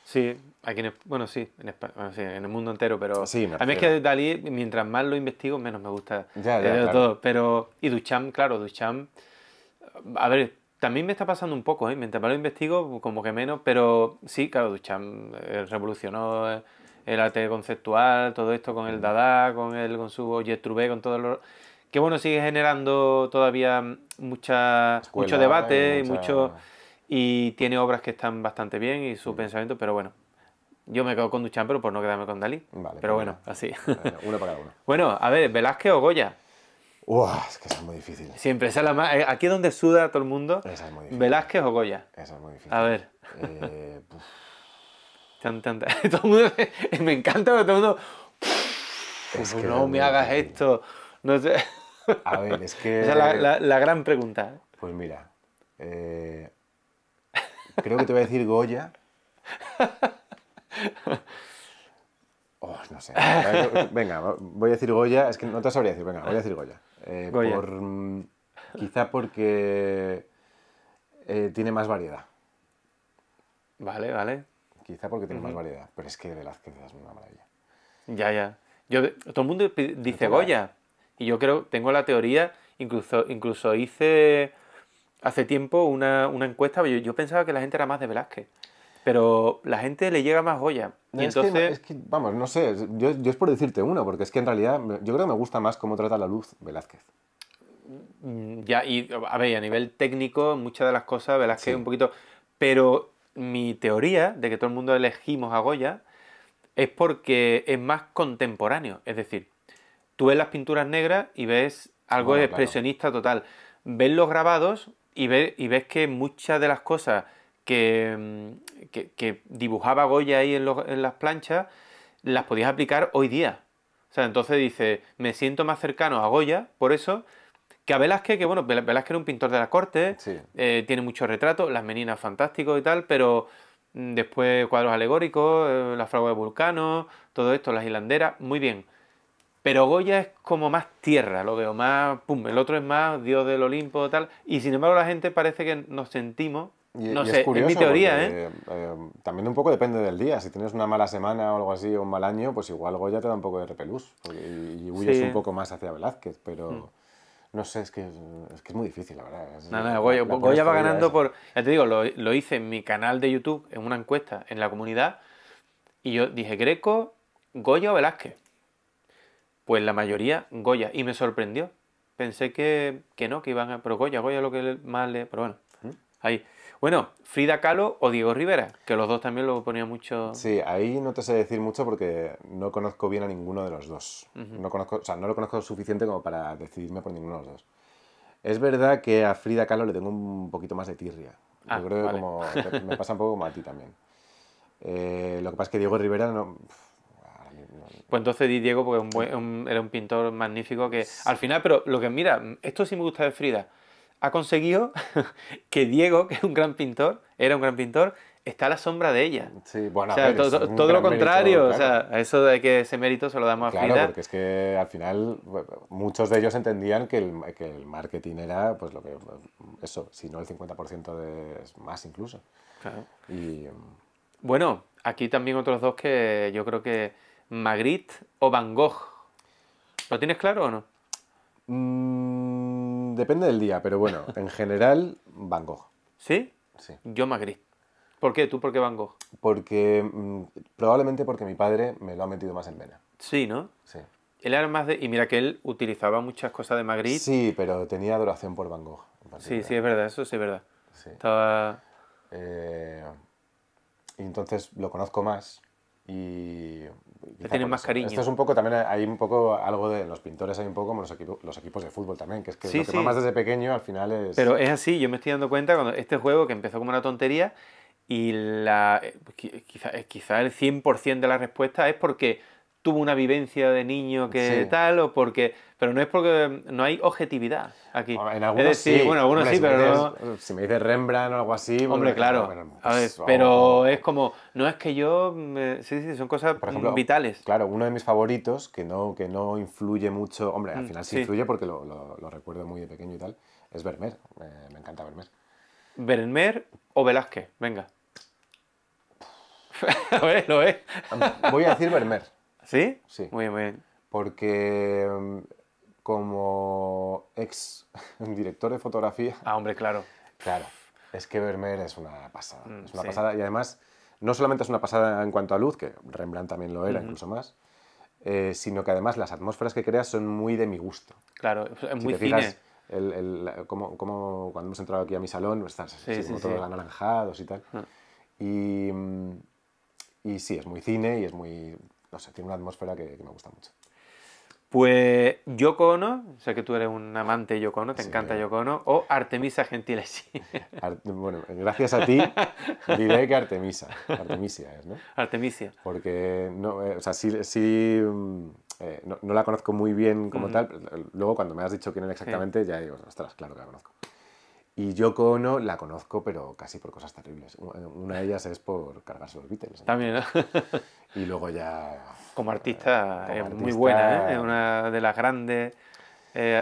Sí, aquí bueno, sí, en el mundo entero, pero sí, a mí es que Dalí, mientras más lo investigo, menos me gusta ya, ya, eh, claro. todo. Pero, y Duchamp, claro, Duchamp, a ver, también me está pasando un poco, ¿eh? mientras más lo investigo, como que menos, pero sí, claro, Duchamp eh, revolucionó eh, el arte conceptual, todo esto con el Dada, con el con su Oye con todo lo que bueno, sigue generando todavía mucha, mucho debate y mucho y tiene obras que están bastante bien y su mm. pensamiento, pero bueno, yo me quedo con Duchamp, pero por no quedarme con Dalí. Pues pero bueno, así. Eh, uno para uno. Bueno, a ver, Velázquez o Goya. Uah, es que esa es muy difícil. Siempre, es la más... Eh, aquí es donde suda todo el mundo. Velázquez o Goya. Esa es muy difícil. A ver. Eh, Todo me encanta, pero todo el mundo. Es que no me hagas esto. No sé A ver, es que. Esa es eh, la, gran pregunta. Pues mira, eh, creo que te voy a decir Goya. Oh, no sé. Venga, voy a decir Goya. Es que no te sabría decir. Venga, voy a decir Goya. Eh, por, mm, quizá porque tiene más variedad. Vale, vale quizá porque tiene más variedad, pero es que Velázquez es una maravilla. Ya, ya. todo el mundo dice Goya, y yo creo, tengo la teoría, incluso, incluso hice hace tiempo una, encuesta, yo, pensaba que la gente era más de Velázquez pero la gente le llega más Goya. y entonces... vamos, no sé, yo, es por decirte uno. porque es que en realidad yo creo que me gusta más cómo trata la luz Velázquez. Mm, ya, y a ver, a nivel técnico, muchas de las cosas Velázquez un poquito, pero mi teoría de que todo el mundo elegimos a Goya es porque es más contemporáneo. Es decir, tú ves las pinturas negras y ves algo expresionista total. Ves los grabados y ves, que muchas de las cosas que, mm, dibujaba Goya ahí en, las planchas las podías aplicar hoy día. O sea, entonces dice, me siento más cercano a Goya, por eso, que a Velázquez, que bueno, Velázquez era un pintor de la corte, eh, tiene muchos retratos, Las Meninas fantásticos y tal, pero mm, después cuadros alegóricos, las eh, La fragua de Vulcano, todo esto, Las hilanderas, muy bien. Pero Goya es como más tierra, lo veo más, pum, el otro es más Dios del Olimpo, tal. Y sin embargo la gente parece que nos sentimos no sé, es, teoría, ¿eh? ¿eh? También un poco depende del día. Si tienes una mala semana o algo así, o un mal año, pues igual Goya te da un poco de repelús y, huyes un poco más hacia Velázquez, pero... Mm. No sé, es que es, que es muy difícil, la verdad. no, no, Goya, va ganando por... Ya te digo, lo, lo, hice en mi canal de YouTube, en una encuesta en la comunidad, y yo dije, Greco, Goya o Velázquez. Pues la mayoría, Goya. Y me sorprendió. Pensé que, que no, que iban a... Pero Goya, Goya lo que más le... Pero bueno. Bueno, Frida Kahlo o Diego Rivera, que los dos también lo ponía mucho. Sí, ahí no te sé decir mucho porque no conozco bien a ninguno de los dos. No conozco, o sea, no lo conozco suficiente como para decidirme por ninguno de los dos. Es verdad que a Frida Kahlo le tengo un poquito más de tirria. Yo ah, creo que me pasa un poco como a ti también. Eh, lo que pasa es que Diego Rivera no. Pues entonces di Diego porque era un pintor magnífico que al final, pero lo que mira, esto sí me gusta de Frida ha conseguido que Diego, que es un gran pintor, era un gran pintor, está a la sombra de ella. Sí, bueno, todo, lo contrario, o sea, eso de que ese mérito se lo damos claro, a Frida. porque es que al final muchos de ellos entendían que el, marketing era, pues lo que, eso, si no el 50% de, más incluso. Claro. Y, bueno, aquí también otros dos que yo creo que Magritte o Van Gogh. ¿Lo tienes claro o no? Mmm depende del día, pero bueno, en general, Van Gogh. ¿Sí? Sí. Yo Magritte. ¿Por qué? ¿Tú por qué Van Gogh? Porque mm, probablemente porque mi padre me lo ha metido más en vena. Sí, ¿no? Sí. Él era más de... Y mira que él utilizaba muchas cosas de Magritte. Sí, pero tenía adoración por Van Gogh. Sí, sí, es verdad, eso sí es verdad. Sí. Estaba... Eh, y entonces lo conozco más y... tienen más cariño. Esto es un poco, también hay un poco algo de los pintores, hay un poco como los, equipos los equipos de fútbol también, que es que lo que más desde pequeño al final es... Pero es así, yo me estoy dando cuenta cuando este juego que empezó como una tontería y la, eh, quizá, eh, quizá el 100% de la respuesta es porque tuvo una vivencia de niño que tal o porque pero no es porque no hay objetividad aquí en algunos sí bueno algunos sí pero no... si me dices Rembrandt o algo así hombre claro pues, oh. pero es como no es que yo sí sí son cosas vitales claro uno de mis favoritos que no que no influye mucho hombre al mm, final sí, influye porque lo, recuerdo muy de pequeño y tal es Vermeer me encanta Vermeer Vermeer o Velázquez venga a ver, lo es voy a decir Vermeer ¿Sí? Sí. Muy bien, Porque mm, como ex director de fotografía... Ah, hombre, claro. Claro. Es que Vermeer es una pasada. Mm, es una pasada. Y además, no solamente es una pasada en cuanto a luz, que Rembrandt también lo era, incluso más, eh, sino que además las atmósferas que creas son muy de mi gusto. Claro, es muy si te el, como, cuando hemos entrado aquí a mi salón, estás así, como todos anaranjados y tal. Ah. Mm, y sí, es muy cine y es muy no sé, tiene una atmósfera que, me gusta mucho. Pues Yoko Ono, sé que tú eres un amante de Yoko Ono, te encanta Yoko Ono, o Artemisa Gentileschi. bueno, gracias a ti diré que Artemisa, Artemisia es, ¿no? Artemisia. Porque, no, eh, o sea, sí, mm, eh, no, la conozco muy bien como tal, pero luego cuando me has dicho quién era exactamente, ya digo, ostras, claro que la conozco. Y Yoko Ono la conozco, pero casi por cosas terribles. Eh, una de ellas es por cargarse los Beatles. También, y luego ya... Como eh, artista, es eh, muy buena, ¿eh? Es una de las grandes...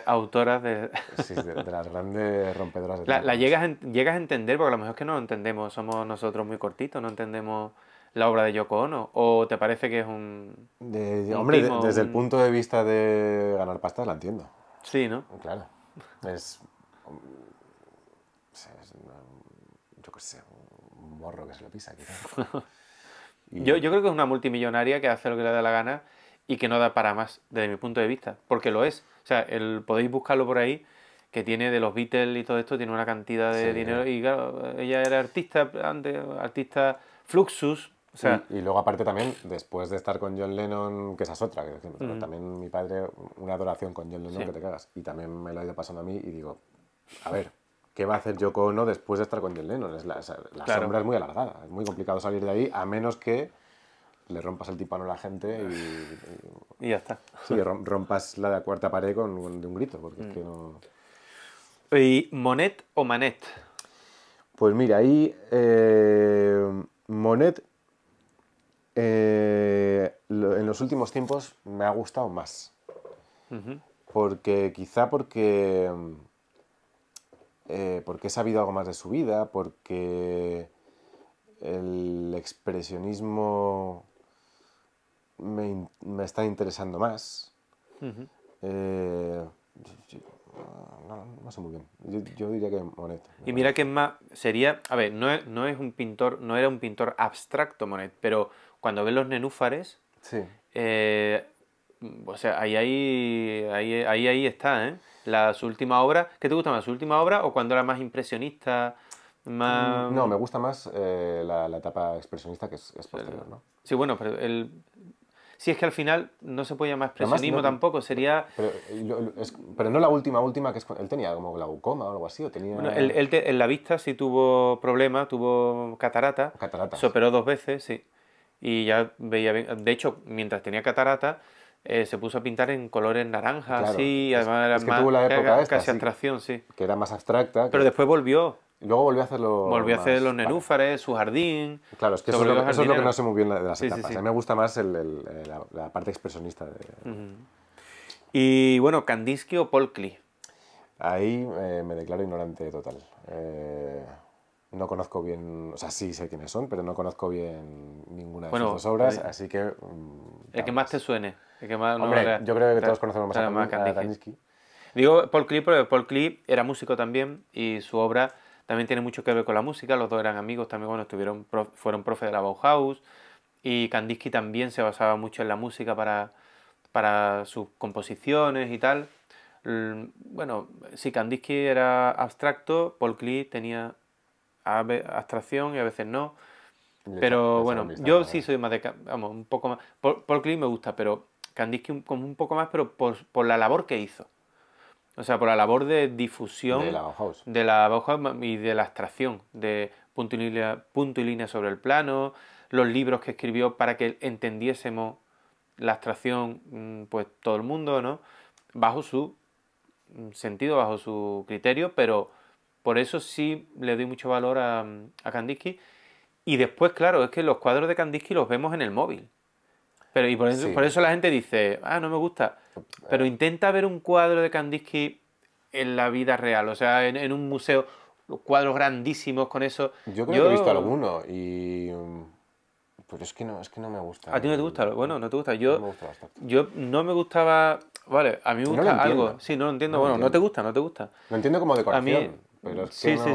autoras de... Sí, de, las grandes rompedoras. De la, la llegas, a entender, porque a lo mejor es que no entendemos, somos nosotros muy cortitos, no entendemos la obra de Yoko Ono, o te parece que es un... hombre, desde el punto de vista de ganar pasta la entiendo. Sí, ¿no? Claro. Es que se lo pisa, quizás. Yo, yo creo que es una multimillonaria que hace lo que le da la gana y que no da para más, desde mi punto de vista, porque lo es. O sea, el, podéis buscarlo por ahí, que tiene de los Beatles y todo esto, tiene una cantidad de dinero. Y ella era artista antes, artista Fluxus. O sea, y, luego aparte también, después de estar con John Lennon, que esa es otra, que mm. también mi padre, una adoración con John Lennon que te cagas. Y también me lo ha ido pasando a mí y digo, a ver, ¿qué va a hacer Yoko Ono después de estar con John Lennon? la, sombra es muy alargada, es muy complicado salir de ahí, a menos que le rompas el tipano a la gente y... Y, ya está. rompas la de cuarta pared con, de un grito, porque mm. no... ¿Y Monet o Manet? Pues mira, ahí eh, Monet eh, en los últimos tiempos me ha gustado más. Porque quizá porque eh, porque he sabido algo más de su vida, porque el expresionismo me, está interesando más. Eh, no, no, sé muy bien. Yo, diría que Monet. Y mira que es más sería, a ver, no, es un pintor, no era un pintor abstracto Monet, pero cuando ves los nenúfares, sí. Eh, o sea, ahí, ahí, ahí, ahí, está, ¿eh? La, su última obra, ¿qué te gusta más? ¿Su última obra o cuando era más impresionista? Más... Mm, no, me gusta más eh, la, etapa expresionista que es, posterior, ¿no? Sí, bueno, pero el, si es que al final no se puede llamar expresionismo tampoco, sería... Pero, no la última, última, que es, él tenía como glaucoma o algo así, o tenía... Bueno, él, en la vista sí tuvo problema, tuvo catarata, ¿Catarata? se operó dos veces, sí, y ya veía bien, de hecho, mientras tenía catarata, eh, se puso a pintar en colores naranja, es, además era que más, tuvo la época esta, casi abstracción, sí, Que era más abstracta. Pero después volvió. Luego volvió a hacer los Volvió a hacer los nenúfares, su jardín. Claro, es que eso es, lo, que no sé muy bien de las etapas. a mí me gusta más eh, la, parte expresionista. Y bueno, Kandinsky o Polkli. Ahí eh, me declaro ignorante total. No conozco bien, o sea, sí sé quiénes son, pero no conozco bien ninguna de sus obras, así que... Mm, el que más te suene. yo creo que todos conocemos más, a, Kandinsky. Digo Paul Klee porque Paul Klee era músico también y su obra también tiene mucho que ver con la música. Los dos eran amigos también, bueno, estuvieron, fueron profes de la Bauhaus y Kandinsky también se basaba mucho en la música para, para sus composiciones y tal. Bueno, si Kandinsky era abstracto, Paul Klee tenía abstracción y a veces no. pero bueno, yo sí soy más de... Vamos, un poco más... ...por me gusta, pero Kandinsky como un poco más, pero por, por, la labor que hizo. O sea, por la labor de difusión... De la hoja y de la abstracción, de punto y línea sobre el plano, los libros que escribió para que entendiésemos la abstracción, mm, pues todo el mundo, ¿no? Bajo su mm, sentido, bajo su criterio, pero por eso sí le doy mucho valor mm, a, Kandinsky. Y después, claro, es que los cuadros de Kandinsky los vemos en el móvil. Pero, y por eso, la gente dice, ah, no me gusta. Pero eh. intenta ver un cuadro de Kandinsky en la vida real, o sea, en, un museo, cuadros grandísimos con eso. Yo creo he visto alguno y mm, pero es que no, es que no me gusta. ¿A ti no te gusta? Bueno, no te gusta. Yo no me, gustaba. Vale, a mí me gusta algo. Sí, no lo entiendo. bueno, no te gusta, no te gusta. Lo entiendo como decoración sí, sí,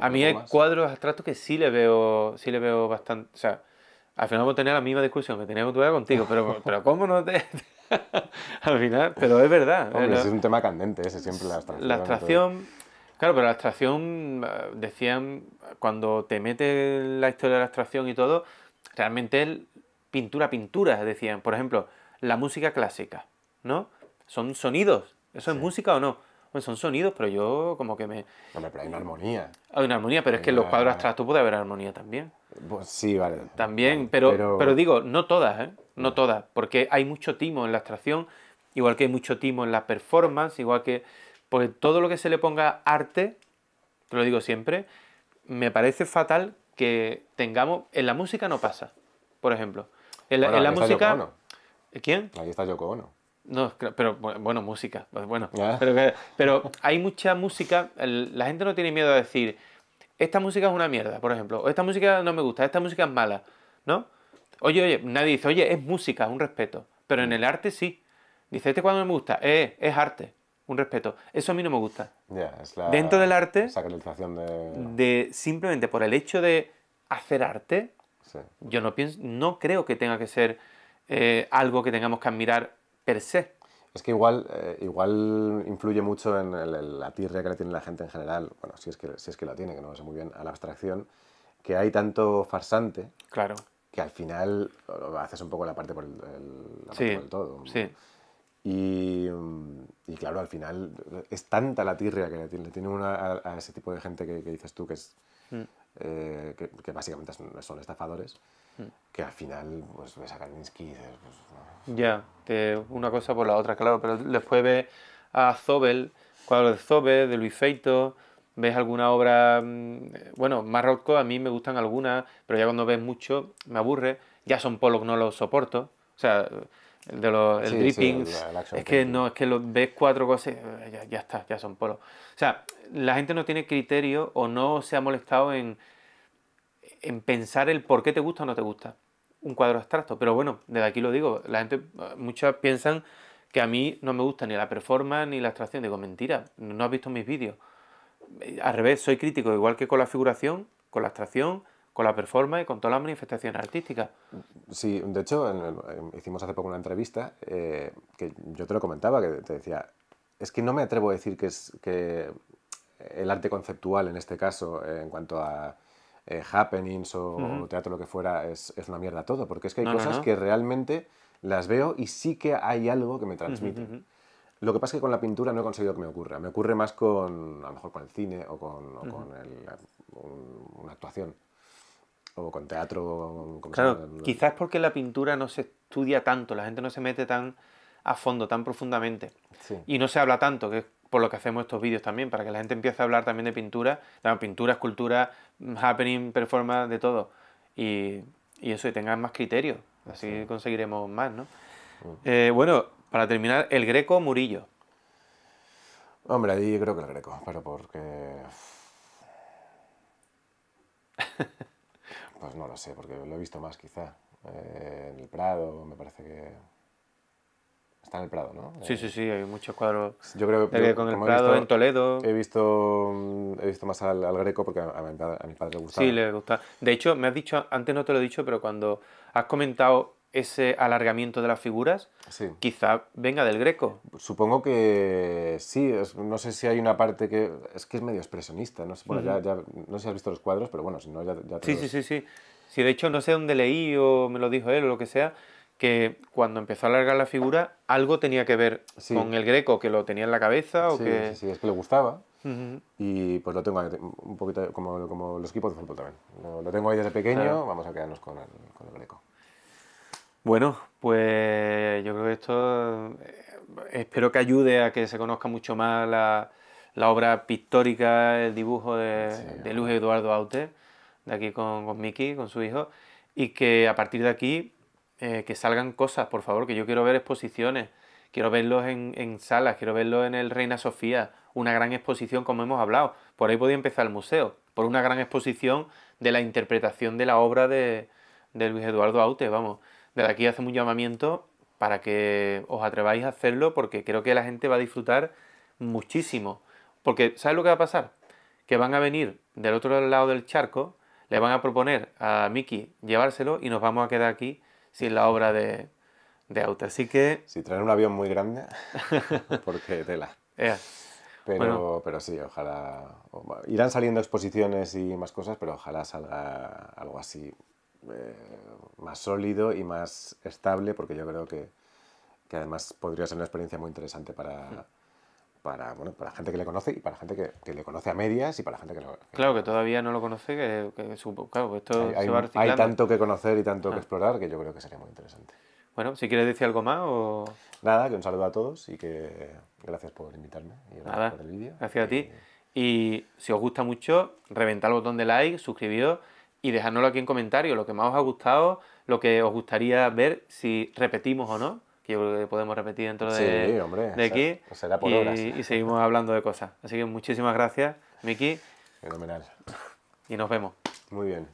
A mí hay cuadros abstractos que sí le veo, sí le veo bastante. O sea, al final vamos a tener la misma discusión que teníamos contigo, pero, pero ¿cómo no te.? al final, pero es verdad. es un tema candente ese, siempre la abstracción. La abstracción. Claro, pero la abstracción, eh, decían, cuando te metes la historia de la abstracción y todo, realmente es pintura, pintura, decían. Por ejemplo, la música clásica, ¿no? Son sonidos. ¿Eso es música o no? son sonidos, pero yo como que me... Hombre, pero hay una armonía. Hay una armonía, pero es que en los cuadros abstractos puede haber armonía también. Pues sí, vale. También, pero, pero, digo, no todas, ¿eh? No mm. todas, porque hay mucho timo en la abstracción, igual que hay mucho timo en la performance, igual que... Pues todo lo que se le ponga arte, te lo digo siempre, me parece fatal que tengamos... En la música no pasa, por ejemplo. En la, en la música... ¿Quién? Ahí está Yoko Ono. No, pero bueno, música. Pues bueno, ah. pero, hay mucha música. La gente no tiene miedo a decir, esta música es una mierda, por ejemplo, o esta música no me gusta, esta música es mala, ¿no? Oye, oye, nadie dice, oye, es música, un respeto. Pero en mm. el arte sí. Dice, este cuadro no me gusta, eh, es arte, un respeto. Eso a mí no me gusta. Dentro del arte, de... simplemente por el hecho de hacer arte, yo no pienso, no creo que tenga que ser eh, algo que tengamos que admirar per se. Es que igual, eh, igual influye mucho en la tirria que le tiene la gente en general, bueno, si es que, si es que la tiene, que no lo sé muy bien, a la abstracción, que hay tanto farsante claro. que al final haces un poco la parte por el, todo. Sí. Mm, y, claro, al final es tanta la tirria que le tiene, a, ese tipo de gente que, dices tú que es... Mm. Eh, que, básicamente son estafadores, hmm. que al final pues, ves a Kandinsky Pues, ya, una cosa por la otra, claro, pero después ves a Zobel, cuadro de Zobel, de Luis Feito, ves alguna obra, mm, bueno, Marroco a mí me gustan algunas, pero ya cuando ves mucho me aburre, ya son Pollock no lo soporto, o sea, el de los drippings. es que no, es que lo, ves cuatro cosas ya, está, ya son polos. O sea, la gente no tiene criterio o no se ha molestado en, en pensar el por qué te gusta o no te gusta un cuadro abstracto. Pero bueno, desde aquí lo digo, la gente, muchas piensan que a mí no me gusta ni la performance ni la extracción Digo, mentira, no has visto mis vídeos. Eh, al revés, soy crítico, igual que con la figuración, con la abstracción, con la performance y con toda la manifestación artística. Sí, de hecho, hicimos hace poco una entrevista eh, que yo te lo comentaba, que te decía, es que no me atrevo a decir que, es, que el arte conceptual en este caso, en cuanto a eh, happenings o, teatro, lo que fuera, es, es, una mierda todo, porque es que hay cosas que realmente las veo y sí que hay algo que me transmite. Lo que pasa es que con la pintura no he conseguido que me ocurra. Me ocurre más con, lo mejor, con el cine o con, una actuación o con teatro. claro, quizás porque la pintura no se estudia tanto, la gente no se mete tan a fondo, tan profundamente. Y no se habla tanto, que es por lo que hacemos estos vídeos también, para que la gente empiece a hablar también de pintura, pintura, escultura, mm, happening, performance, de todo. Y, eso, y tengan más criterio, así conseguiremos más, ¿no? Mm. Eh, bueno, para terminar, el Greco Murillo. Hombre, ahí creo que el Greco, pero porque... Pues no lo sé, porque lo he visto más quizá. Eh, en el Prado, me parece que... Está en el Prado, ¿no? Sí, sí, sí, hay muchos cuadros. Pues yo creo que, eh, con el Prado, en Toledo. He visto, mm, he visto más al, Greco porque a, mi, a, padre, le gustaba. Sí, le gusta. De hecho, me has dicho, antes no te lo he dicho, pero cuando has comentado ese alargamiento de las figuras quizá venga del Greco. Supongo que sí, no sé si hay una parte que... Es que es medio expresionista, no sé, si has visto los cuadros, pero bueno, si no ya, ya sí, sí, sí, sí, sí. de hecho no sé dónde leí o me lo dijo él o lo que sea, que cuando empezó a alargar la figura algo tenía que ver con el Greco, que lo tenía en la cabeza o que... Sí, es que le gustaba. Y pues lo tengo un poquito como, como, los equipos de fútbol también. Lo, tengo ahí desde pequeño, vamos a quedarnos con el Greco. Bueno, pues yo creo que esto eh, espero que ayude a que se conozca mucho más la, obra pictórica, el dibujo de, Luis Eduardo Aute, de aquí con, Miki, con su hijo, y que a partir de aquí eh, que salgan cosas, por favor, que yo quiero ver exposiciones, quiero verlos en, salas, quiero verlos en el Reina Sofía, una gran exposición como hemos hablado. Por ahí podía empezar el museo, por una gran exposición de la interpretación de la obra de, de Luis Eduardo Aute, vamos desde aquí hacemos un llamamiento para que os atreváis a hacerlo porque creo que la gente va a disfrutar muchísimo. Porque ¿sabes lo que va a pasar? Que van a venir del otro lado del charco, le van a proponer a Miki llevárselo y nos vamos a quedar aquí sin la obra de, de auto. Así que... Si traen un avión muy grande, porque tela. pero sí, ojalá... Irán saliendo exposiciones y más cosas, pero ojalá salga algo así eh, más sólido y más estable, porque yo creo que, que además podría ser una experiencia muy interesante para, hmm. para, bueno, para gente que le conoce y para gente que, que, le conoce a medias y para gente que claro, que todavía no lo conoce, que, que supo, claro, pues esto hay, se va hay, hay tanto que conocer y tanto que ah. explorar que yo creo que sería muy interesante. Bueno, si quieres decir algo más o... Nada, que un saludo a todos y que gracias por invitarme y gracias Gracias a ti. Y si os gusta mucho, reventar el botón de like, suscribiros y dejadnoslo aquí en comentarios, lo que más os ha gustado, lo que os gustaría ver, si repetimos o no, que yo creo que podemos repetir dentro de, de aquí. y, seguimos hablando de cosas. Así que muchísimas gracias, Miki. Fenomenal. Y nos vemos. Muy bien.